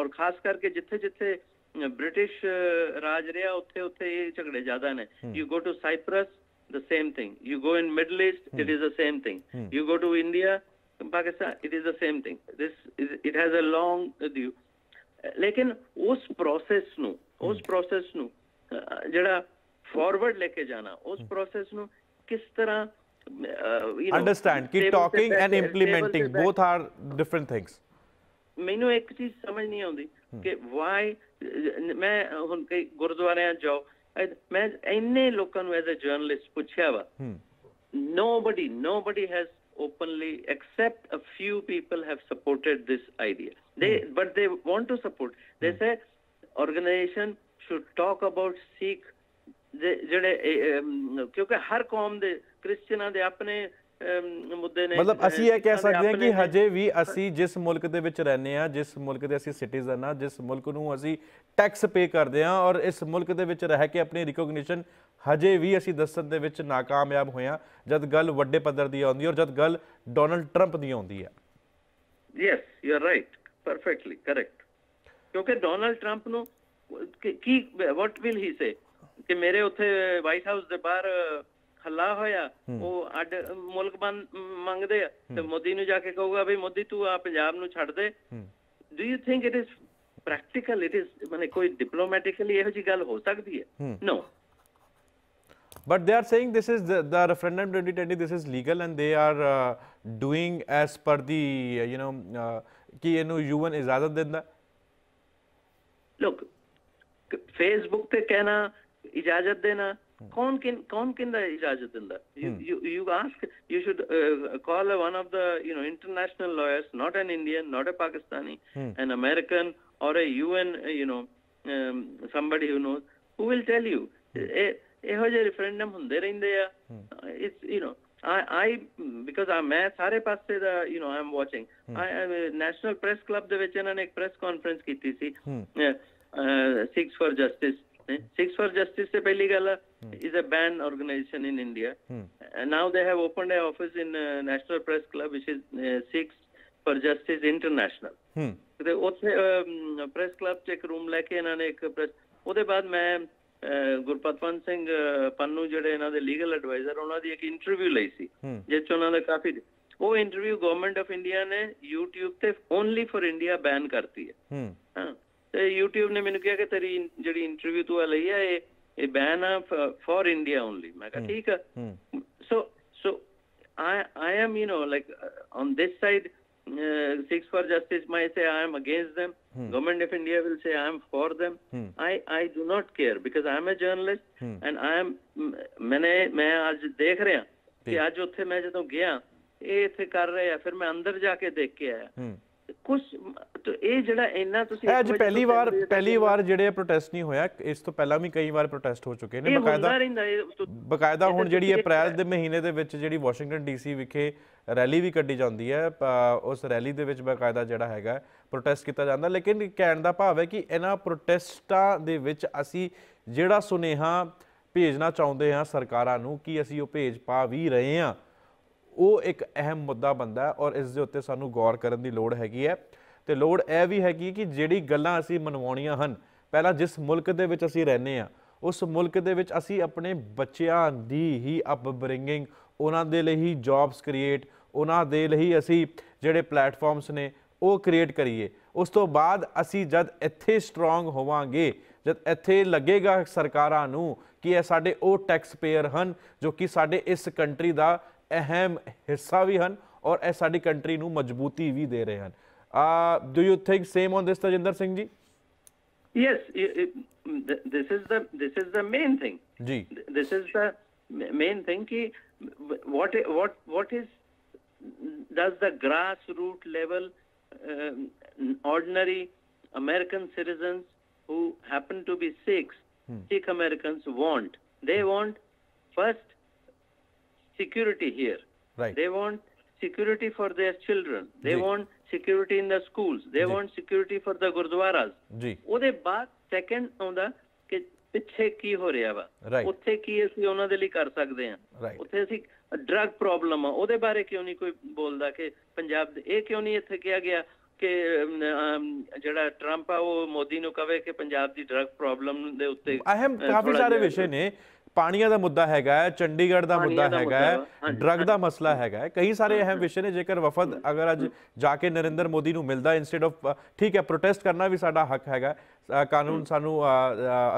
ਔਰ ਖਾਸ ਕਰਕੇ ਜਿੱਥੇ ਜਿੱਥੇ ਬ੍ਰਿਟਿਸ਼ ਰਾਜ ਰਿਹਾ ਉੱਥੇ ਉੱਥੇ ਇਹ ਝਗੜੇ ਜ਼ਿਆਦਾ ਨੇ you go to Cyprus the same thing. You go in Middle East, hmm. it is the same thing. Hmm. You go to India, Pakistan, it is the same thing. This is, it has a long due. ਲੇਕਿਨ ਉਸ process ਨੂੰ ਉਸ process ਨੂੰ ਜਿਹੜਾ forward ਲੈ ਕੇ ਜਾਣਾ ਉਸ process ਨੂੰ ਕਿਸ ਤਰ੍ਹਾਂ you know, understand ki talking and implementing both are different things ਮੈਨੂੰ ਇੱਕ ਚੀਜ਼ ਸਮਝ ਨਹੀਂ ਆਉਂਦੀ ਕਿ ਵਾਈ ਮੈਂ ਹੁਣ ਕਈ ਗੁਰਦੁਆਰਿਆਂ ਜਾਓ main inne lokan nu as a journalist puchhya va nobody nobody has openly except a few people have supported this idea they mm. but they want to support they mm. say organization should talk about sikh ਜਿਹੜੇ kyunki har ਕੌਮ de ਕ੍ਰਿਸਚੀਅਨਾਂ ਦੇ ਆਪਣੇ ਮੁੱਦੇ ਨੇ ਮਤਲਬ ਅਸੀਂ ਇਹ ਕਹਿ ਸਕਦੇ ਹਾਂ ਕਿ ਹਜੇ ਵੀ ਅਸੀਂ ਜਿਸ ਮੁਲਕ ਦੇ ਵਿੱਚ ਰਹਿੰਦੇ ਆ ਜਿਸ ਮੁਲਕ ਦੇ ਅਸੀਂ ਸਿਟੀਜ਼ਨ ਆ ਜਿਸ ਮੁਲਕ ਨੂੰ ਅਸੀਂ ਟੈਕਸ ਪੇ ਕਰਦੇ ਆ ਔਰ ਇਸ ਮੁਲਕ ਦੇ ਵਿੱਚ ਰਹਿ ਕੇ ਆਪਣੀ ਰਿਕੋਗਨੀਸ਼ਨ ਹਜੇ ਵੀ ਅਸੀਂ ਦਸਤ ਦੇ ਵਿੱਚ ناکਾਮਯਾਬ ਹੋਇਆ ਜਦ ਗੱਲ ਵੱਡੇ ਪੱਧਰ ਦੀ ਆਉਂਦੀ ਔਰ ਜਦ ਗੱਲ ਡੋਨਲਡ ਟਰੰਪ ਦੀ ਆਉਂਦੀ ਹੈ yes you are right perfectly correct ਕਿਉਂਕਿ ਡੋਨਲਡ ਟਰੰਪ ਨੂੰ ਕੀ ਵਾਟ ਵਿਲ ਹੀ ਸੇ ਕਿ ਮੇਰੇ ਉੱਥੇ ਵਾਈਟ ਹਾਊਸ ਦੇ ਬਾਹਰ ਹੱਲਾ ਹੋਇਆ ਉਹ ਅੱਡ ਮੁਲਕ ਮੰਗਦੇ ਆ ਤੇ ਮੋਦੀ ਨੂੰ ਜਾ ਕੇ ਕਹੂਗਾ ਵੀ ਮੋਦੀ ਤੂੰ ਆ ਪੰਜਾਬ ਨੂੰ ਛੱਡ ਦੇ do you think it is practical it is ਮਨੇ ਕੋਈ ਡਿਪਲੋਮੈਟਿਕਲੀ ਇਹੋ ਜੀ ਗੱਲ ਹੋ ਸਕਦੀ ਹੈ no but they are saying this is the, the referendum 2020 this is legal and they are uh, doing as per the uh, you know uh, ki ਇਹਨੂੰ UN ਇਜਾਜ਼ਤ ਦਿੰਦਾ look facebook ਤੇ ਕਹਿਣਾ ਇਜਾਜ਼ਤ ਦੇਣਾ Khan can Khan can the ijazat in that. You, you you ask. You should uh, call a, one of the you know international lawyers, not an Indian, not a Pakistani, hmm. an American or a UN. Uh, you know um, somebody who knows who will tell you. ਇਹੋ ਜਿਹੇ referendum ਹੁੰਦੇ ਰਹਿੰਦੇ ਆ it's you know I, I because I ਮੈਂ ਸਾਰੇ ਪਾਸੇ ਦਾ you know I am watching I National Press Club ਦੇ ਵਿੱਚ ਇਹਨਾਂ ਨੇ ਇੱਕ ਪ੍ਰੈਸ ਕਾਨਫਰੰਸ ਕੀਤੀ ਸੀ Sikhs for Justice Six for Justice se pehli gala hmm. is a band organization in India. Hmm. And now they have opened an office in uh, National Press Club, which is uh, Six for Justice International. Hmm. ਤੇ ਉੱਥੇ press club 'ਚ ਇੱਕ room ਲੈ ਕੇ ਇਹਨਾਂ ਨੇ ਇੱਕ press ਉਹਦੇ ਬਾਅਦ ਮੈਂ ਗੁਰਪਤਵਨ ਸਿੰਘ ਪੰਨੂ ਜਿਹੜੇ ਇਹਨਾਂ ਦੇ ਲੀਗਲ ਐਡਵਾਈਜ਼ਰ ਉਹਨਾਂ ਦੀ ਇੱਕ ਇੰਟਰਵਿਊ ਲਈ ਸੀ ਜਿਸ 'ਚ ਉਹਨਾਂ ਦਾ ਕਾਫੀ ਉਹ ਇੰਟਰਵਿਊ ਗਵਰਨਮੈਂਟ ਆਫ ਇੰਡੀਆ ਨੇ YouTube ਤੇ ਓਨਲੀ ਫॉर ਇੰਡੀਆ ਬੈਨ ਕਰਤੀ ਹੈ ਹਾਂ ਤੇ YouTube ਨੇ ਮੈਨੂੰ ਕਿਹਾ ਕਿ ਤੇਰੀ ਜਿਹੜੀ ਇੰਟਰਵਿਊ ਤੂੰ ਲਈ ਹੈ ਇਹ ਇਹ ਬੈਨ ਆ ਫॉर ਇੰਡੀਆ ਓਨਲੀ ਮੈਂ ਕਿਹਾ ਠੀਕ ਆ ਸੋ ਸੋ I I am you know like uh, on this side uh, Six for Justice might say I am against them. Hmm. Government of India will say I am for them. Hmm. I I do not care because I am a journalist hmm. and I am ਮੈਨੇ ਮੈਂ ਅੱਜ ਦੇਖ ਰਿਹਾ ਕਿ ਅੱਜ ਉੱਥੇ ਮੈਂ ਜਦੋਂ ਗਿਆ ਇਹ ਇੱਥੇ ਕਰ ਰਹੇ ਆ ਫਿਰ ਮੈਂ ਅੰਦਰ ਜਾ ਕੇ ਦੇਖ ਕੇ ਆਇਆ ਕੁਝ ਇਹ ਜਿਹੜਾ ਇੰਨਾ ਤੁਸੀਂ ਅੱਜ ਪਹਿਲੀ ਵਾਰ ਪਹਿਲੀ ਵਾਰ ਜਿਹੜੇ ਪ੍ਰੋਟੈਸਟ ਨਹੀਂ ਹੋਇਆ ਇਸ ਤੋਂ ਪਹਿਲਾਂ ਵੀ ਕਈ ਵਾਰ ਪ੍ਰੋਟੈਸਟ ਹੋ ਚੁੱਕੇ ਨੇ ਬਕਾਇਦਾ ਬਕਾਇਦਾ ਹੁਣ ਜਿਹੜੀ ਅਪ੍ਰੈਲ ਦੇ ਮਹੀਨੇ ਦੇ ਵਿੱਚ ਜਿਹੜੀ ਵਾਸ਼ਿੰਗਟਨ ਡੀਸੀ ਵਿਖੇ ਰੈਲੀ ਵੀ ਕੱਢੀ ਜਾਂਦੀ ਹੈ ਉਸ ਰੈਲੀ ਦੇ ਵਿੱਚ ਬਕਾਇਦਾ ਜਿਹੜਾ ਹੈਗਾ ਪ੍ਰੋਟੈਸਟ ਕੀਤਾ ਜਾਂਦਾ ਲੇਕਿਨ ਕਹਿਣ ਦਾ ਭਾਵ ਹੈ ਕਿ ਇਹਨਾਂ ਪ੍ਰੋਟੈਸਟਾਂ ਦੇ ਵਿੱਚ ਅਸੀਂ ਜਿਹੜਾ ਸੁਨੇਹਾ ਭੇਜਣਾ ਚਾਹੁੰਦੇ ਹਾਂ ਸਰਕਾਰਾਂ ਨੂੰ ਕਿ ਅਸੀਂ ਉਹ ਭੇਜ ਪਾ ਵੀ ਰਹੇ ਹਾਂ ਉਹ ਇੱਕ ਅਹਿਮ ਮੁੱਦਾ ਬੰਦਾ ਹੈ ਔਰ ਇਸ ਦੇ ਉੱਤੇ ਸਾਨੂੰ ਗੌਰ ਕਰਨ ਦੀ ਲੋੜ ਹੈਗੀ ਹੈ ਤੇ ਲੋੜ ਇਹ ਵੀ ਹੈਗੀ ਕਿ ਜਿਹੜੀ ਗੱਲਾਂ ਅਸੀਂ ਮਨਵਾਉਣੀਆਂ ਹਨ ਪਹਿਲਾਂ ਜਿਸ ਮੁਲਕ ਦੇ ਵਿੱਚ ਅਸੀਂ ਰਹਿੰਦੇ ਆ ਉਸ ਮੁਲਕ ਦੇ ਵਿੱਚ ਅਸੀਂ ਆਪਣੇ ਬੱਚਿਆਂ ਦੀ ਹੀ ਅਪਬ੍ਰਿੰਗਿੰਗ ਉਹਨਾਂ ਦੇ ਲਈ ਹੀ ਜੌਬਸ ਕ੍ਰੀਏਟ ਉਹਨਾਂ ਦੇ ਲਈ ਅਸੀਂ ਜਿਹੜੇ ਪਲੇਟਫਾਰਮਸ ਨੇ ਉਹ ਕ੍ਰੀਏਟ ਕਰੀਏ ਉਸ ਤੋਂ ਬਾਅਦ ਅਸੀਂ ਜਦ ਇੱਥੇ ਸਟਰੋਂਗ ਹੋਵਾਂਗੇ ਜਦ ਇੱਥੇ ਲੱਗੇਗਾ ਸਰਕਾਰਾਂ ਨੂੰ ਕਿ ਇਹ ਸਾਡੇ ਉਹ ਟੈਕਸ ਪੇਅਰ ਹਨ ਜੋ ਕਿ ਸਾਡੇ ਇਸ ਕੰਟਰੀ ਦਾ ਅਹਿਮ ਹਿੱਸਾ ਵੀ ਹਨ ਔਰ ਇਹ ਸਾਡੀ ਕੰਟਰੀ ਨੂੰ ਮਜ਼ਬੂਤੀ ਵੀ ਦੇ ਰਹੇ ਹਨ do you think same on this Tajinder Singh ji yes it, it, th this is the this is the main thing ji th this is the main thing ki what what what is does the grassroots level um, ordinary american citizens who happen to be sikhs hmm. sikh americans want they want first security here. Right. They want security for their children. They want security in the schools. They want security for the gurdwaras. ਜੀ ਉਹਦੇ ਬਾਅਦ second ਆਉਂਦਾ ਕਿ ਪਿੱਛੇ ਕੀ ਹੋ ਰਿਹਾ ਵਾ ਉੱਥੇ ਕੀ ਅਸੀਂ ਉਹਨਾਂ ਦੇ ਲਈ ਕਰ ਸਕਦੇ ਹਾਂ ਉੱਥੇ ਅਸੀਂ ਡਰਗ ਪ੍ਰੋਬਲਮ ਆ ਉਹਦੇ ਬਾਰੇ ਕਿਉਂ ਨਹੀਂ ਕੋਈ ਬੋਲਦਾ ਕਿ ਪੰਜਾਬ ਦੇ ਇਹ ਕਿਉਂ ਨਹੀਂ ਇੱਥੇ ਕਿਹਾ ਗਿਆ ਕਿ ਜਿਹੜਾ ਟਰੰਪ ਆ ਉਹ ਮੋਦੀ ਨੂੰ ਕਵੇ ਕਿ ਪੰਜਾਬ ਦੀ ਡਰਗ ਪ੍ਰੋਬਲਮ ਦੇ ਉੱਤੇ ਅਹਿਮ ਕਾਫੀ ਸਾਰੇ ਵਿਸ਼ੇ ਨੇ ਪਾਣੀਆਂ ਦਾ ਮੁੱਦਾ ਹੈਗਾ ਚੰਡੀਗੜ੍ਹ ਦਾ ਮੁੱਦਾ ਹੈਗਾ ਡਰਗ ਦਾ ਮਸਲਾ ਹੈਗਾ ਕਈ ਸਾਰੇ ਅਹਿਮ ਵਿਸ਼ੇ ਨੇ ਜੇਕਰ ਵਫਦ ਅਗਰ ਅੱਜ ਜਾ ਕੇ ਨਰਿੰਦਰ ਮੋਦੀ ਨੂੰ ਮਿਲਦਾ ਇਨਸਟੈਡ ਆਫ ਠੀਕ ਹੈ ਪ੍ਰੋਟੈਸਟ ਕਰਨਾ ਵੀ ਸਾਡਾ ਹੱਕ ਹੈਗਾ ਕਾਨੂੰਨ ਸਾਨੂੰ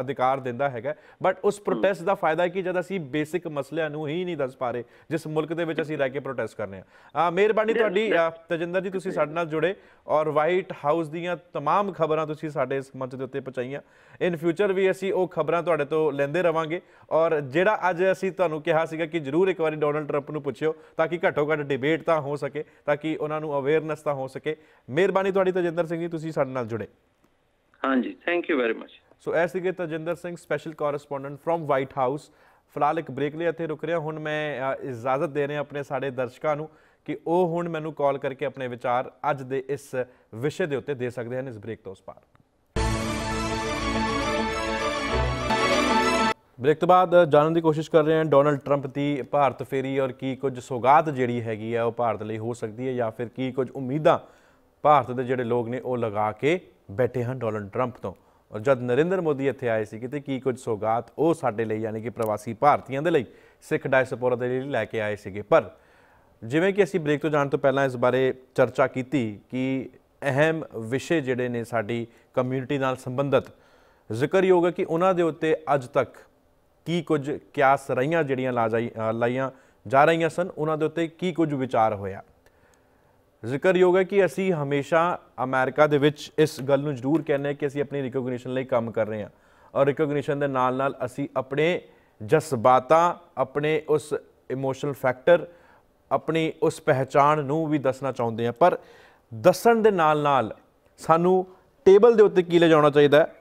ਅਧਿਕਾਰ ਦਿੰਦਾ ਹੈਗਾ ਬਟ ਉਸ ਪ੍ਰੋਟੈਸਟ ਦਾ ਫਾਇਦਾ ਕੀ ਜਦ ਅਸੀਂ ਬੇਸਿਕ ਮਸਲਿਆਂ ਨੂੰ ਹੀ ਨਹੀਂ ਦੱਸ ਪਾ ਰਹੇ ਜਿਸ ਮੁਲਕ ਦੇ ਵਿੱਚ ਅਸੀਂ ਰਹਿ ਕੇ ਪ੍ਰੋਟੈਸਟ ਕਰਨੇ ਆ ਮਿਹਰਬਾਨੀ ਤੁਹਾਡੀ ਤਜਿੰਦਰ ਜੀ ਤੁਸੀਂ ਸਾਡੇ ਨਾਲ ਜੁੜੇ ਔਰ ਵਾਈਟ ਹਾਊਸ ਦੀਆਂ तमाम ਖਬਰਾਂ ਤੁਸੀਂ ਸਾਡੇ ਇਸ ਮੰਚ ਦੇ ਉੱਤੇ ਪਹੁੰਚਾਈਆਂ ਇਨ ਫਿਊਚਰ ਵੀ ਅਸੀਂ ਉਹ ਖਬਰਾਂ ਤੁਹਾਡੇ ਤੋਂ ਲੈਂਦੇ ਰਵਾਂਗੇ ਔਰ ਜਿਹੜਾ ਅੱਜ ਅਸੀਂ ਤੁਹਾਨੂੰ ਕਿਹਾ ਸੀਗਾ ਕਿ ਜਰੂਰ ਇੱਕ ਵਾਰੀ ਡੋਨਲਡ ਟਰੰਪ ਨੂੰ ਪੁੱਛਿਓ ਤਾਂ ਕਿ ਘੱਟੋ ਘੱਟ ਡਿਬੇਟ ਤਾਂ ਹੋ ਸਕੇ ਤਾਂ ਕਿ ਉਹਨਾਂ ਨੂੰ ਅਵੇਅਰਨੈਸ ਤਾਂ ਹੋ ਸਕੇ ਮਿਹਰਬਾਨੀ ਤੁਹਾਡੀ ਤਜਿੰਦਰ ਸਿੰਘ ਜੀ ਤੁਸੀਂ ਸਾਡੇ ਨਾਲ ਜੁੜੇ ਹਾਂਜੀ thank you very much so ਐਸੀ ਸੀਗੇ Tajinder Singh special correspondent from White House ਫਿਲਹਾਲ ਇੱਕ ਬ੍ਰੇਕ ਲਈ ਇੱਥੇ ਰੁਕ ਰਿਹਾ ਹੁਣ ਮੈਂ ਇਜਾਜ਼ਤ ਦੇ ਰਿਹਾ ਆਪਣੇ ਸਾਡੇ ਦਰਸ਼ਕਾਂ ਨੂੰ ਕਿ ਉਹ ਹੁਣ ਮੈਨੂੰ ਕਾਲ ਕਰਕੇ ਆਪਣੇ ਵਿਚਾਰ ਅੱਜ ਦੇ ਇਸ ਵਿਸ਼ੇ ਦੇ ਉੱਤੇ ਦੇ ਸਕਦੇ ਹਨ ਇਸ ਬ੍ਰੇਕ ਤੋਂ ਉਸ ਪਾਰ ਬ੍ਰੇਕ ਤੋਂ ਬਾਅਦ ਜਾਣਨ ਦੀ ਕੋਸ਼ਿਸ਼ ਕਰ ਰਹੇ ਹਾਂ ਡੋਨਲਡ 트ੰਪ ਦੀ ਭਾਰਤ ਫੇਰੀ ਔਰ ਕੀ ਕੁਝ ਸੋਗਾਤ ਜਿਹੜੀ ਹੈਗੀ ਆ ਉਹ ਭਾਰਤ ਲਈ ਹੋ ਸਕਦੀ ਹੈ ਜਾਂ ਫਿਰ ਕੀ ਕੁਝ ਉਮੀਦਾਂ ਭਾਰਤ ਦੇ ਜਿਹੜੇ ਲੋਕ ਨੇ ਉਹ ਲਗਾ ਕੇ ਬੈਠੇ ਹਨ ਡੋਨਲਡ ਟਰੰਪ ਤੋਂ ਔਰ ਜਦ ਨਰਿੰਦਰ ਮੋਦੀ ਇੱਥੇ ਆਏ ਸੀ ਕਿਤੇ ਕੀ ਕੁਝ ਸੋਗਾਤ ਉਹ ਸਾਡੇ ਲਈ ਯਾਨੀ ਕਿ ਪ੍ਰਵਾਸੀ ਭਾਰਤੀਆਂ ਦੇ ਲਈ ਸਿੱਖ ਡਾਇਸਪੋਰਾ ਦੇ ਲਈ ਲੈ ਕੇ ਆਏ ਸੀਗੇ ਪਰ ਜਿਵੇਂ ਕਿ ਅਸੀਂ ਬ੍ਰੇਕ ਤੋਂ ਜਾਣ ਤੋਂ ਪਹਿਲਾਂ ਇਸ ਬਾਰੇ ਚਰਚਾ ਕੀਤੀ ਕਿ ਅਹਿਮ ਵਿਸ਼ੇ ਜਿਹੜੇ ਨੇ ਸਾਡੀ ਕਮਿਊਨਿਟੀ ਨਾਲ ਸੰਬੰਧਿਤ ਜ਼ਿਕਰਯੋਗ ਹੈ ਕਿ ਉਹਨਾਂ ਦੇ ਉੱਤੇ ਅੱਜ ਤੱਕ ਕੀ ਕੁਝ ਕਿਆਸ ਰਹੀਆਂ ਜਿਹੜੀਆਂ ਲਾਈਆਂ ਜਾ ਰਹੀਆਂ ਸਨ ਉਹਨਾਂ ਦੇ ਉੱਤੇ ਕੀ ਕੁਝ ਵਿਚਾਰ ਹੋਇਆ ਜ਼ਿਕਰਯੋਗ ਹੈ ਕਿ ਅਸੀਂ ਹਮੇਸ਼ਾ ਅਮਰੀਕਾ ਦੇ ਵਿੱਚ ਇਸ ਗੱਲ ਨੂੰ ਜ਼ਰੂਰ ਕਹਿੰਦੇ ਹਾਂ ਕਿ ਅਸੀਂ ਆਪਣੀ ਰਿਕਗਨੀਸ਼ਨ ਲਈ ਕੰਮ ਕਰ ਰਹੇ ਹਾਂ ਔਰ ਰਿਕਗਨੀਸ਼ਨ ਦੇ ਨਾਲ ਨਾਲ ਅਸੀਂ ਆਪਣੇ ਜਜ਼ਬਾਤਾਂ ਆਪਣੇ ਉਸ ਇਮੋਸ਼ਨਲ ਫੈਕਟਰ ਆਪਣੀ ਉਸ ਪਹਿਚਾਣ ਨੂੰ ਵੀ ਦੱਸਣਾ ਚਾਹੁੰਦੇ ਹਾਂ ਪਰ ਦੱਸਣ ਦੇ ਨਾਲ ਨਾਲ ਸਾਨੂੰ ਟੇਬਲ ਦੇ ਉੱਤੇ ਕੀ ਲੈ ਜਾਣਾ ਚਾਹੀਦਾ ਹੈ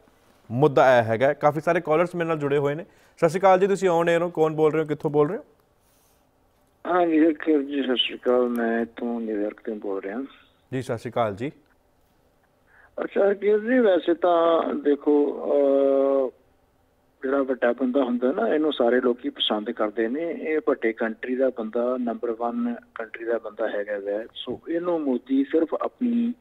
ਮੁੱਦਾ ਆਇਆ ਹੈਗਾ ਕਾਫੀ ਸਾਰੇ ਕਾਲਰਸ ਮੇਰੇ ਨਾਲ ਜੁੜੇ ਹੋਏ ਨੇ ਸਤਿ ਸ਼੍ਰੀ ਅਕਾਲ ਜੀ ਤੁਸੀਂ ਆਨ 에ਅਰ ਹੋ ਕੌਣ ਬੋਲ ਰਹੇ ਹੋ ਕਿੱਥੋਂ ਬੋਲ ਰਹੇ ਹੋ ਹਾਂ ਵਿਵੇਕ ਜੀ ਸਤਿ ਸ਼੍ਰੀ ਅਕਾਲ ਮੈਂ ਤੋਂ ਨਿਵਰਕ ਤੋਂ ਬੋਲ ਰਿਹਾ ਜੀ ਸਤਿ ਸ਼੍ਰੀ ਅਕਾਲ ਜੀ ਅੱਛਾ ਕਿ ਜੀ ਵੈਸੇ ਤਾਂ ਦੇਖੋ ਜਿਹੜਾ ਵੱਡਾ ਬੰਦਾ ਹੁੰਦਾ ਨਾ ਇਹਨੂੰ ਸਾਰੇ ਲੋਕੀ ਪਸੰਦ ਕਰਦੇ ਨੇ ਇਹ ਵੱਡੇ ਕੰਟਰੀ ਦਾ ਬੰਦਾ ਨੰਬਰ 1 ਕੰਟਰੀ ਦਾ ਬੰਦਾ ਹੈਗਾ ਵੈ ਸੋ ਇਹਨੂੰ ਮੋਦੀ ਸਿਰਫ ਆਪਣੀ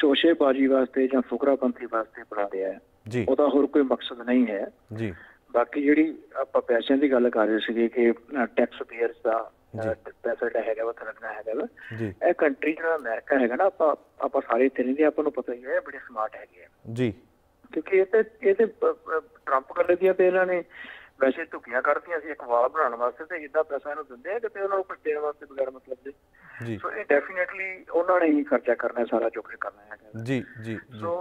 ਸੋਸ਼ੇ ਬਾਜੀ ਵਾਸਤੇ ਜਾਂ ਫੁਕਰਾਪੰਥੀ ਵਾਸਤੇ ਬਣਾ ਰਿਹਾ ਹੈ ਜੀ ਉਹਦਾ ਹੋਰ ਕੋਈ ਮਕਸਦ ਨਹੀਂ ਹੈ ਜੀ ਬਾਕੀ ਜਿਹੜੀ ਆਪਾਂ ਪੈਸਿਆਂ ਦੀ ਗੱਲ ਕਰ ਰਹੇ ਸੀਗੇ ਕਿ ਟੈਕਸ ਪੇਅਰਸ ਦਾ ਪੈਸਾ ਤਾਂ ਹੈਗਾ ਉਹ ਤਰ੍ਹਾਂ ਹੈਗਾ ਵਾ ਇਹ ਕੰਟਰੀ ਜਿਹੜਾ ਅਮਰੀਕਾ ਹੈਗਾ ਨਾ ਆਪਾਂ ਆਪਾਂ ਸਾਰੇ ਤਿੰਨ ਰਹਿੰਦੇ ਆਪਾਂ ਨੂੰ ਪਤਾ ਹੀ ਹੈ ਬੜੇ ਸਮਾਰਟ ਹੈਗੇ ਆ ਜੀ ਕਿਉਂਕਿ ਇਹ ਤੇ ਇਹ ਤੇ ਟਰੰਪ ਕਰ ਲਈ ਤੇ ਇਹਨਾਂ ਨੇ ਪੈਸੇ ਧੁਕੀਆਂ ਕਰਦੀਆਂ ਸੀ ਇੱਕ ਵਾਲ ਬਣਾਉਣ ਵਾਸਤੇ ਤੇ ਇਦਾਂ ਪੈਸਾ ਇਹਨੂੰ ਦਿੰਦੇ ਆ ਕਿ ਤੇ ਉਹਨਾਂ ਨੂੰ ਕੁਝ ਦੇਣ ਵਾਸਤੇ ਬਗੈਰ ਮਤਲਬ ਦੇ ਜੀ ਸੋ ਇਹ ਡੈਫੀਨਿਟਲੀ ਉਹਨਾਂ ਨੇ ਹੀ ਖਰਚਾ ਕਰਨਾ ਸਾਰਾ ਜੋ ਕੇ ਕਰਨਾ ਹੈ ਜੀ ਜੀ ਸੋ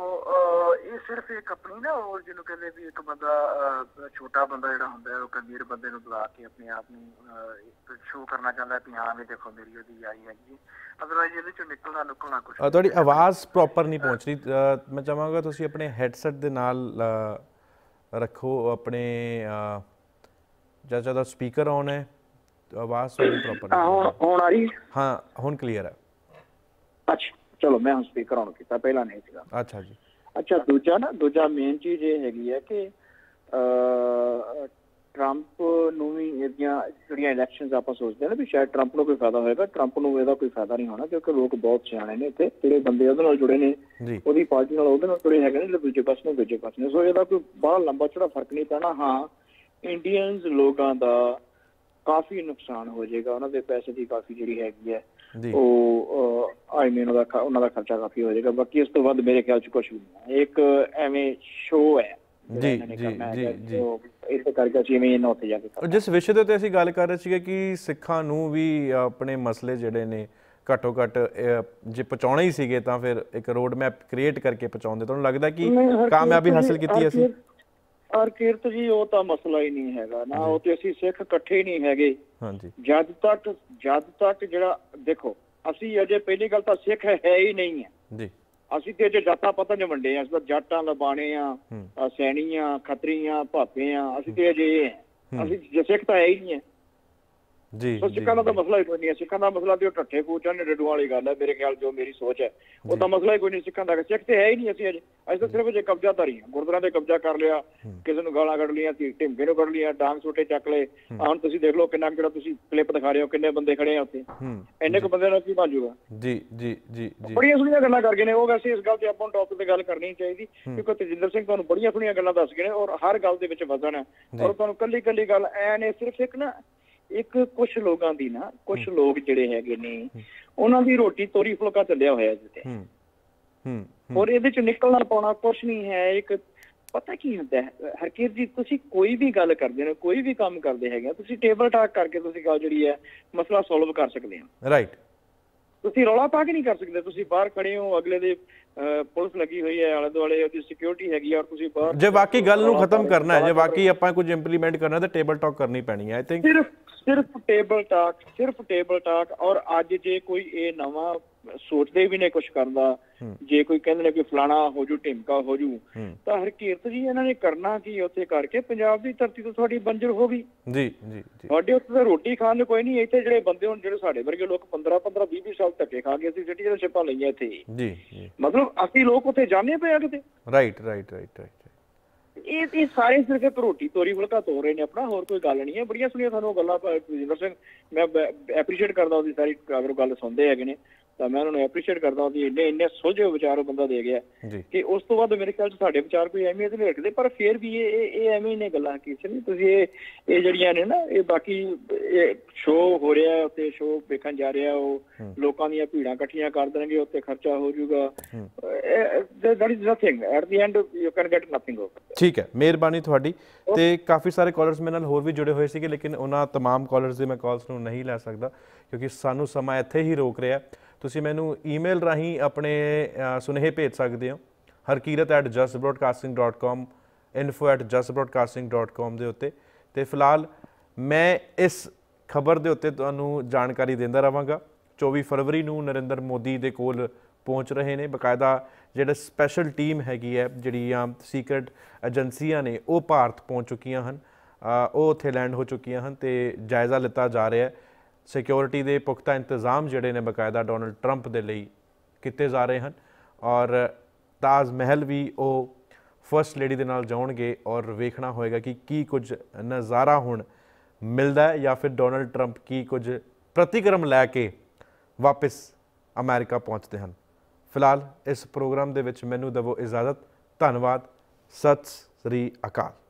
ਇਹ ਸਿਰਫ ਇੱਕ ਆਪਣੀ ਨਾ ਹੋਰ ਜਿਹਨੂੰ ਕਹਿੰਦੇ ਵੀ ਇੱਕ ਬੰਦਾ ਛੋਟਾ ਬੰਦਾ ਜਿਹੜਾ ਹੁੰਦਾ ਹੈ ਉਹ ਕਮੀਰ ਬੰਦੇ ਨੂੰ ਬੁਲਾ ਕੇ ਆਪਣੇ ਆਪ ਨੂੰ ਸ਼ੋ ਕਰਨਾ ਚਾਹੁੰਦਾ ਕਿ ਹਾਂ ਵੀ ਦੇਖੋ ਮੇਰੀ ਉਹਦੀ ਆਈ ਹੈ ਜੀ ਅਦਰਵਾਇਜ਼ ਇਹਦੇ ਚੋਂ ਨਿਕਲਣਾ ਨਿਕਲਣਾ ਕੁਝ ਤੁਹਾਡੀ ਆਵਾਜ਼ ਪ੍ਰੋਪਰ ਨਹੀਂ ਪਹੁੰਚ ਰਹੀ ਮੈਂ ਚਾਹਾਂਗਾ ਤੁਸੀਂ ਆਪਣੇ ਹੈਡਸੈਟ ਦੇ ਨਾਲ ਰੱਖੋ ਆਪਣੇ ਜਾਂ ਜਦੋਂ ਸਪੀਕਰ ਆਨ ਹੈ ਆਵਾਜ਼ ਸਾਡੀ ਪ੍ਰੋਪਰ ਹੁਣ ਹੁਣ ਆ ਰਹੀ ਹਾਂ ਹੁਣ ਕਲੀਅਰ ਹੈ ਅੱਛਾ ਚਲੋ ਮੈਂ ਹੁਣ ਸਪੀਕਰ ਆਨ ਕੀਤਾ ਪਹਿਲਾਂ ਨਹੀਂ ਸੀਗਾ ਅੱਛਾ ਜੀ ਅੱਛਾ ਦੂਜਾ ਨਾ ਦੂਜਾ ਮੇਨ ਚੀਜ਼ ਇਹ ਹੈਗੀ ਹੈ ਕਿ ਟਰੰਪ ਨੂੰ ਵੀ ਇਹਦੀਆਂ ਜਿਹੜੀਆਂ ਇਲੈਕਸ਼ਨਸ ਆਪਾਂ ਸੋਚਦੇ ਹਾਂ ਨਾ ਵੀ ਸ਼ਾਇਦ ਟਰੰਪ ਨੂੰ ਕੋਈ ਫਾਇਦਾ ਹੋਏਗਾ ਟਰੰਪ ਨੂੰ ਇਹਦਾ ਕੋਈ ਫਾਇਦਾ ਨਹੀਂ ਹੋਣਾ ਕਿਉਂਕਿ ਲੋਕ ਬਹੁਤ ਸਿਆਣੇ ਨੇ ਤੇ ਜਿਹੜੇ ਬੰਦੇ ਉਹਦੇ ਨਾਲ ਜੁੜੇ ਨੇ ਉਹਦੀ ਪਾਰਟੀ ਨਾਲ ਉਹਦੇ ਨਾਲ ਜੁੜੇ ਹੈਗੇ ਨੇ ਦੂਜੇ ਪਾਸੇ ਨੂੰ ਦੂਜੇ ਪਾਸੇ ਨੇ ਸੋ ਇਹਦਾ ਕੋਈ ਬਹੁਤ ਲੰਬਾ ਚੜਾ ਫਰਕ ਨਹੀਂ ਪੈਣਾ ਹਾਂ ਇੰਡੀਅਨਸ ਲੋਕਾਂ ਦਾ ਕਾਫੀ ਨੁਕਸਾਨ ਹੋ ਜਾਏਗਾ ਉਹਨਾਂ ਦੇ ਪੈਸੇ ਦੀ ਕਾਫੀ ਜਿਹੜੀ ਹੈਗੀ ਹੈ ਉਹ ਆਈ ਮੀਨ ਉਹਦਾ ਉਹਨਾਂ ਦਾ ਖਰਚਾ ਕਾਫੀ ਹੋ ਜਾਏਗਾ ਬਾਕੀ ਇਸ ਤੋਂ ਵੱਧ ਮੇਰੇ ਖਿਆਲ ਚ ਕੁਝ ਨਹੀਂ ਇੱਕ ਐਵੇਂ ਸ਼ੋਅ ਹੈ ਜੀ ਜੀ ਜੀ ਇਸੇ ਕਰਕੇ ਅਸੀਂ ਇਵੇਂ ਇਹਨਾਂ ਉੱਤੇ ਜਾ ਕੇ ਜਿਸ ਵਿਸ਼ੇ ਦੇ ਉੱਤੇ ਅਸੀਂ ਗੱਲ ਕਰ ਰਹੇ ਸੀਗੇ ਕਿ ਸਿੱਖਾਂ ਨੂੰ ਵੀ ਆਪਣੇ ਮਸਲੇ ਜਿਹੜੇ ਨੇ ਘੱਟੋ ਘੱਟ ਜੇ ਪਹੁੰਚਾਉਣੇ ਹੀ ਸੀਗੇ ਤਾਂ ਫਿਰ ਇੱਕ ਰੋਡ ਮੈਪ ਕ੍ਰੀਏਟ ਕਰਕੇ ਪਹੁੰਚਾਉਂਦੇ ਤੁਹਾਨੂੰ ਲੱਗਦਾ ਕਿ ਕਾਮਯਾਬੀ ਹਾਸਲ ਕੀਤੀ ਅਸੀਂ ਔਰ ਕੀਰਤ ਜੀ ਉਹ ਤਾਂ ਮਸਲਾ ਹੀ ਨਹੀਂ ਹੈਗਾ ਨਾ ਉਹ ਤੇ ਅਸੀਂ ਸਿੱਖ ਇਕੱਠੇ ਨਹੀਂ ਹੈਗੇ ਹਾਂਜੀ ਜਦ ਤੱਕ ਜਦ ਤੱਕ ਜਿਹੜਾ ਦੇਖੋ ਅਸੀਂ ਅਜੇ ਪਹਿਲੀ ਗੱਲ ਤਾਂ ਸਿੱਖ ਹੈ ਹੀ ਨਹੀਂ ਹੈ ਜੀ ਅਸੀਂ ਤੇ ਜੇ ਜਾਤਾਂ ਪਤਾ ਨਹੀਂ ਵੰਡੇ ਆ ਅਸੀਂ ਤਾਂ ਜੱਟਾਂ ਲਬਾਣੇ ਆ ਸੈਣੀਆਂ ਖੱਤਰੀਆਂ ਭਾਪੇ ਆ ਅਸੀਂ ਤੇ ਜੇ ਅਸੀਂ ਸਿੱਖ ਤਾਂ ਹੈ ਹੀ ਨਹੀਂ ਹੈ ਜੀ ਜੀ ਸਿੱਖਾਂ ਦਾ ਤਾਂ ਮਸਲਾ ਹੀ ਕੋਈ ਨਹੀਂ ਹੈ ਸਿੱਖਾਂ ਦਾ ਮਸਲਾ ਤੇ ਉਹ ਠੱਠੇ ਨੇ ਡੱਡੂ ਵਾਲੀ ਗੱਲ ਹੈ ਮੇਰੇ ਖਿਆਲ ਜੋ ਮੇਰੀ ਸੋਚ ਹੈ ਉਹ ਤਾਂ ਮਸਲਾ ਹੀ ਕੋਈ ਨਹੀਂ ਸਿੱਖਾਂ ਦਾ ਸਿੱਖ ਤੇ ਹੈ ਹੀ ਨਹੀਂ ਅਸੀਂ ਅੱਜ ਅਸੀਂ ਤਾਂ ਸਿਰਫ ਜੇ ਧਾਰੀ ਹਾਂ ਗੁਰਦੁਆਰਾ ਦੇ ਕਬਜ਼ਾ ਕਰ ਲਿਆ ਕਿਸੇ ਨੂੰ ਗਾਲਾਂ ਕੱਢ ਲੀਆਂ ਸੀ ਢਿੰਗੇ ਨੂੰ ਕੱਢ ਲੀਆਂ ਡਾਂਗ ਛੋਟੇ ਚੱਕ ਲਏ ਹੁਣ ਤੁਸੀਂ ਦੇਖ ਲਓ ਕਿੰਨਾ ਜਿਹੜਾ ਤੁਸੀਂ ਕਲਿੱਪ ਦਿਖਾ ਰਹੇ ਹੋ ਕਿੰਨੇ ਬੰਦੇ ਖੜੇ ਆ ਉੱਥੇ ਇੰਨੇ ਕੁ ਬੰਦੇ ਨਾਲ ਕੀ ਬਾਜੂਗਾ ਜੀ ਜੀ ਜੀ ਜੀ ਬੜੀਆਂ ਸੁਣੀਆਂ ਗੱਲਾਂ ਕਰ ਗਏ ਨੇ ਉਹ ਵੈਸੇ ਇਸ ਗੱਲ ਤੇ ਆਪਾਂ ਟੌਪਿਕ ਤੇ ਗੱਲ ਕਰਨੀ ਚਾਹੀਦੀ ਕਿਉਂਕਿ ਤੇਜਿੰਦਰ ਸਿੰਘ ਤੁਹਾਨੂੰ ਬੜੀਆਂ ਸੁਣੀਆਂ ਗੱਲਾਂ ਦੱਸ ਗਏ ਨੇ ਔਰ ਹਰ ਗੱਲ ਦੇ ਵਿੱਚ ਵਜ਼ਨ ਹੈ ਔਰ ਤੁਹਾਨੂੰ ਕੱਲੀ ਕੱਲੀ ਗੱਲ ਐ ਨੇ ਸਿਰਫ ਇੱਕ ਨਾ ਇੱਕ ਕੁਝ ਲੋਕਾਂ ਦੀ ਨਾ ਕੁਝ ਲੋਕ ਜਿਹੜੇ ਹੈਗੇ ਨੇ ਉਹਨਾਂ ਦੀ ਰੋਟੀ ਤੋਰੀ ਫੁਲਕਾ ਚੱਲਿਆ ਹੋਇਆ ਜਿੱਤੇ ਹੂੰ ਹੂੰ ਔਰ ਇਹਦੇ ਚ ਨਿਕਲਣਾ ਪਾਉਣਾ ਕੁਝ ਨਹੀਂ ਹੈ ਇੱਕ ਪਤਾ ਕੀ ਹੁੰਦਾ ਹੈ ਹਰਕੀਰ ਜੀ ਤੁਸੀਂ ਕੋਈ ਵੀ ਗੱਲ ਕਰਦੇ ਹੋ ਕੋਈ ਵੀ ਕੰਮ ਕਰਦੇ ਹੈਗੇ ਤੁਸੀਂ ਟੇਬਲ ਟਾਕ ਕਰਕੇ ਤੁਸੀਂ ਗੱਲ ਜਿਹੜੀ ਹੈ ਮਸਲਾ ਸੋਲਵ ਕਰ ਸਕਦੇ ਹੋ ਰਾਈਟ ਤੁਸੀਂ ਰੌਲਾ ਪਾ ਕੇ ਨਹੀਂ ਕਰ ਸਕਦੇ ਤੁਸੀਂ ਬਾਹਰ ਖੜੇ ਹੋ ਅਗਲੇ ਦੇ ਪੁਲਿਸ ਲੱਗੀ ਹੋਈ ਹੈ ਆਲੇ ਦੁਆਲੇ ਉਹਦੀ ਸਿਕਿਉਰਿਟੀ ਹੈਗੀ ਔਰ ਤੁਸੀਂ ਬਾਹਰ ਜੇ ਬਾਕੀ ਗੱਲ ਨੂੰ ਖਤਮ ਕਰਨਾ ਹੈ ਜੇ ਬਾਕੀ ਆਪਾਂ ਕੁਝ ਇੰਪਲੀਮੈਂਟ ਕਰਨਾ ਤਾਂ ਟੇਬਲ ਟਾਕ ਕਰਨੀ ਪੈਣੀ ਹੈ ਆਈ ਥਿੰਕ ਸਿਰਫ ਸਿਰਫ ਟੇਬਲ ਟਾਕ ਸਿਰਫ ਟੇਬਲ ਟਾਕ ਔਰ ਅੱਜ ਜੇ ਕੋਈ ਇਹ ਨਵਾਂ ਸੋਚਦੇ ਵੀ ਨੇ ਕੁਝ ਕਰਦਾ ਜੇ ਕੋਈ ਕਹਿੰਦੇ ਨੇ ਕਿ ਫਲਾਣਾ ਹੋ ਜੂ ਢਿੰਕਾ ਹੋ ਜੂ ਤਾਂ ਹਰਕੀਰਤ ਜੀ ਇਹਨਾਂ ਨੇ ਕਰਨਾ ਕੀ ਉੱਥੇ ਕਰਕੇ ਪੰਜਾਬ ਦੀ ਧਰਤੀ ਤੋਂ ਤੁਹਾਡੀ ਬੰਜਰ ਹੋ ਗਈ ਜੀ ਜੀ ਤੁਹਾਡੇ ਉੱਤੇ ਰੋਟੀ ਖਾਣ ਨੂੰ ਕੋਈ ਨਹੀਂ ਇੱਥੇ ਜਿਹੜੇ ਬੰਦੇ ਹੁਣ ਜਿਹੜੇ ਸਾਡੇ ਵਰਗੇ ਲੋਕ 15 15 20 20 ਸਾਲ ਤੱਕੇ ਖਾ ਗਏ ਅਸੀਂ ਸਿਟੀ ਜਿਹੜੇ ਛਿਪਾ ਲਈਆਂ ਇੱਥੇ ਜੀ ਮਤਲਬ ਅਸੀਂ ਲੋਕ ਉੱਥੇ ਜਾਣੇ ਪਏ ਆ ਕਿਤੇ ਰਾਈਟ ਰਾਈਟ ਰਾਈਟ ਰਾਈਟ ਇਹ ਇਹ ਸਾਰੇ ਸਿਰਫ ਰੋਟੀ ਤੋਰੀ ਫੁਲਕਾ ਤੋਰ ਰਹੇ ਨੇ ਆਪਣਾ ਹੋਰ ਕੋਈ ਗੱਲ ਨਹੀਂ ਹੈ ਬੜੀਆਂ ਸੁਣੀਆਂ ਤੁਹਾਨੂੰ ਗੱਲਾਂ ਜਿੰਦਰ ਸਿੰਘ ਮੈਂ ਐਪਰੀਸ਼ੀਏਟ ਕਰਦਾ ਉਹਦੀ ਸਾਰੀ ਅਗਰ ਗੱਲ ਸੁਣਦੇ ਹੈਗੇ ਨੇ ਤਾਂ ਮੈਂ ਉਹਨਾਂ ਨੂੰ ਐਪਰੀਸ਼ੀਏਟ ਕਰਦਾ ਵੀ ਇੰਨੇ ਇੰਨੇ ਸੋਝੇ ਵਿਚਾਰ ਉਹ ਬੰਦਾ ਦੇ ਗਿਆ ਕਿ ਉਸ ਤੋਂ ਬਾਅਦ ਮੇਰੇ ਖਿਆਲ ਚ ਸਾਡੇ ਵਿਚਾਰ ਕੋਈ ਐਵੇਂ ਨਹੀਂ ਰੱਖਦੇ ਪਰ ਫਿਰ ਵੀ ਇਹ ਇਹ ਐਵੇਂ ਹੀ ਨੇ ਗੱਲਾਂ ਕਿਸੇ ਨਹੀਂ ਤੁਸੀਂ ਇਹ ਇਹ ਜਿਹੜੀਆਂ ਨੇ ਨਾ ਇਹ ਬਾਕੀ ਇਹ ਸ਼ੋਅ ਹੋ ਰਿਹਾ ਉੱਤੇ ਸ਼ੋਅ ਵੇਖਣ ਜਾ ਰਿਹਾ ਉਹ ਲੋਕਾਂ ਦੀਆਂ ਭੀੜਾਂ ਇਕੱਠੀਆਂ ਕਰ ਦੇਣਗੇ ਉੱਤੇ ਖਰਚਾ ਹੋ ਜਾਊਗਾ that is nothing at the end you can get nothing over ਠੀਕ ਹੈ ਮਿਹਰਬਾਨੀ ਤੁਹਾਡੀ ਤੇ ਕਾਫੀ ਸਾਰੇ ਕਾਲਰਸ ਮੇਰੇ ਨਾਲ ਹੋਰ ਵੀ ਜੁੜੇ ਹੋਏ ਸੀਗੇ ਲੇਕਿਨ ਉਹਨਾਂ ਤਮਾਮ ਕਾਲਰਸ ਦੇ ਮੈਂ ਕਾਲਸ ਨੂੰ ਨਹੀਂ ਲੈ ਸਕਦਾ ਕਿਉਂਕਿ ਸਾਨੂੰ ਸਮਾਂ ਇੱਥੇ ਹੀ ਰੋਕ ਰਿਹਾ ਹੈ ਤੁਸੀਂ ਮੈਨੂੰ ਈਮੇਲ ਰਾਹੀਂ ਆਪਣੇ ਸੁਨੇਹੇ ਭੇਜ ਸਕਦੇ ਹੋ harkirat@justbroadcasting.com info@justbroadcasting.com ਦੇ ਉੱਤੇ ਤੇ ਫਿਲਹਾਲ ਮੈਂ ਇਸ ਖਬਰ ਦੇ ਉੱਤੇ ਤੁਹਾਨੂੰ ਜਾਣਕਾਰੀ ਦਿੰਦਾ ਰਵਾਂਗਾ 24 ਫਰਵਰੀ ਨੂੰ ਨਰਿੰਦਰ ਮੋਦੀ ਦੇ ਕੋਲ ਪਹੁੰਚ ਰਹੇ ਨੇ ਬਕਾਇਦਾ ਜਿਹੜਾ ਸਪੈਸ਼ਲ ਟੀਮ ਹੈਗੀ ਹੈ ਜਿਹੜੀਆਂ ਸੀਕ੍ਰੇਟ ਏਜੰਸੀਆਂ ਨੇ ਉਹ ਭਾਰਤ ਪਹੁੰਚ ਚੁੱਕੀਆਂ ਹਨ ਉਹ ਉੱਥੇ ਲੈਂਡ ਹੋ ਚੁੱਕੀਆਂ ਹਨ ਤੇ ਜਾਇਜ਼ਾ ਲਿੱਤਾ ਜਾ ਰਿਹਾ ਹੈ ਸਿਕਿਉਰਿਟੀ ਦੇ ਪੁਖਤਾ ਇੰਤਜ਼ਾਮ ਜਿਹੜੇ ਨੇ ਬਕਾਇਦਾ ਡੋਨਲਡ 트ੰਪ ਦੇ ਲਈ ਕਿਤੇ ਜਾ ਰਹੇ ਹਨ ਔਰ ਤਾਜ ਮਹਿਲ ਵੀ ਉਹ ਫਰਸਟ ਲੇਡੀ ਦੇ ਨਾਲ ਜਾਣਗੇ ਔਰ ਵੇਖਣਾ ਹੋਏਗਾ ਕਿ ਕੀ ਕੁਝ ਨਜ਼ਾਰਾ ਹੁਣ ਮਿਲਦਾ ਹੈ ਜਾਂ ਫਿਰ ਡੋਨਲਡ 트ੰਪ ਕੀ ਕੁਝ ਪ੍ਰਤੀਕਰਮ ਲੈ ਕੇ ਵਾਪਸ ਅਮਰੀਕਾ ਪਹੁੰਚਦੇ ਹਨ ਫਿਲਹਾਲ ਇਸ ਪ੍ਰੋਗਰਾਮ ਦੇ ਵਿੱਚ ਮੈਨੂੰ ਦਵੋ ਇਜਾਜ਼ਤ ਧੰਨਵਾਦ ਸਤਿ ਸ੍ਰੀ ਅਕਾਲ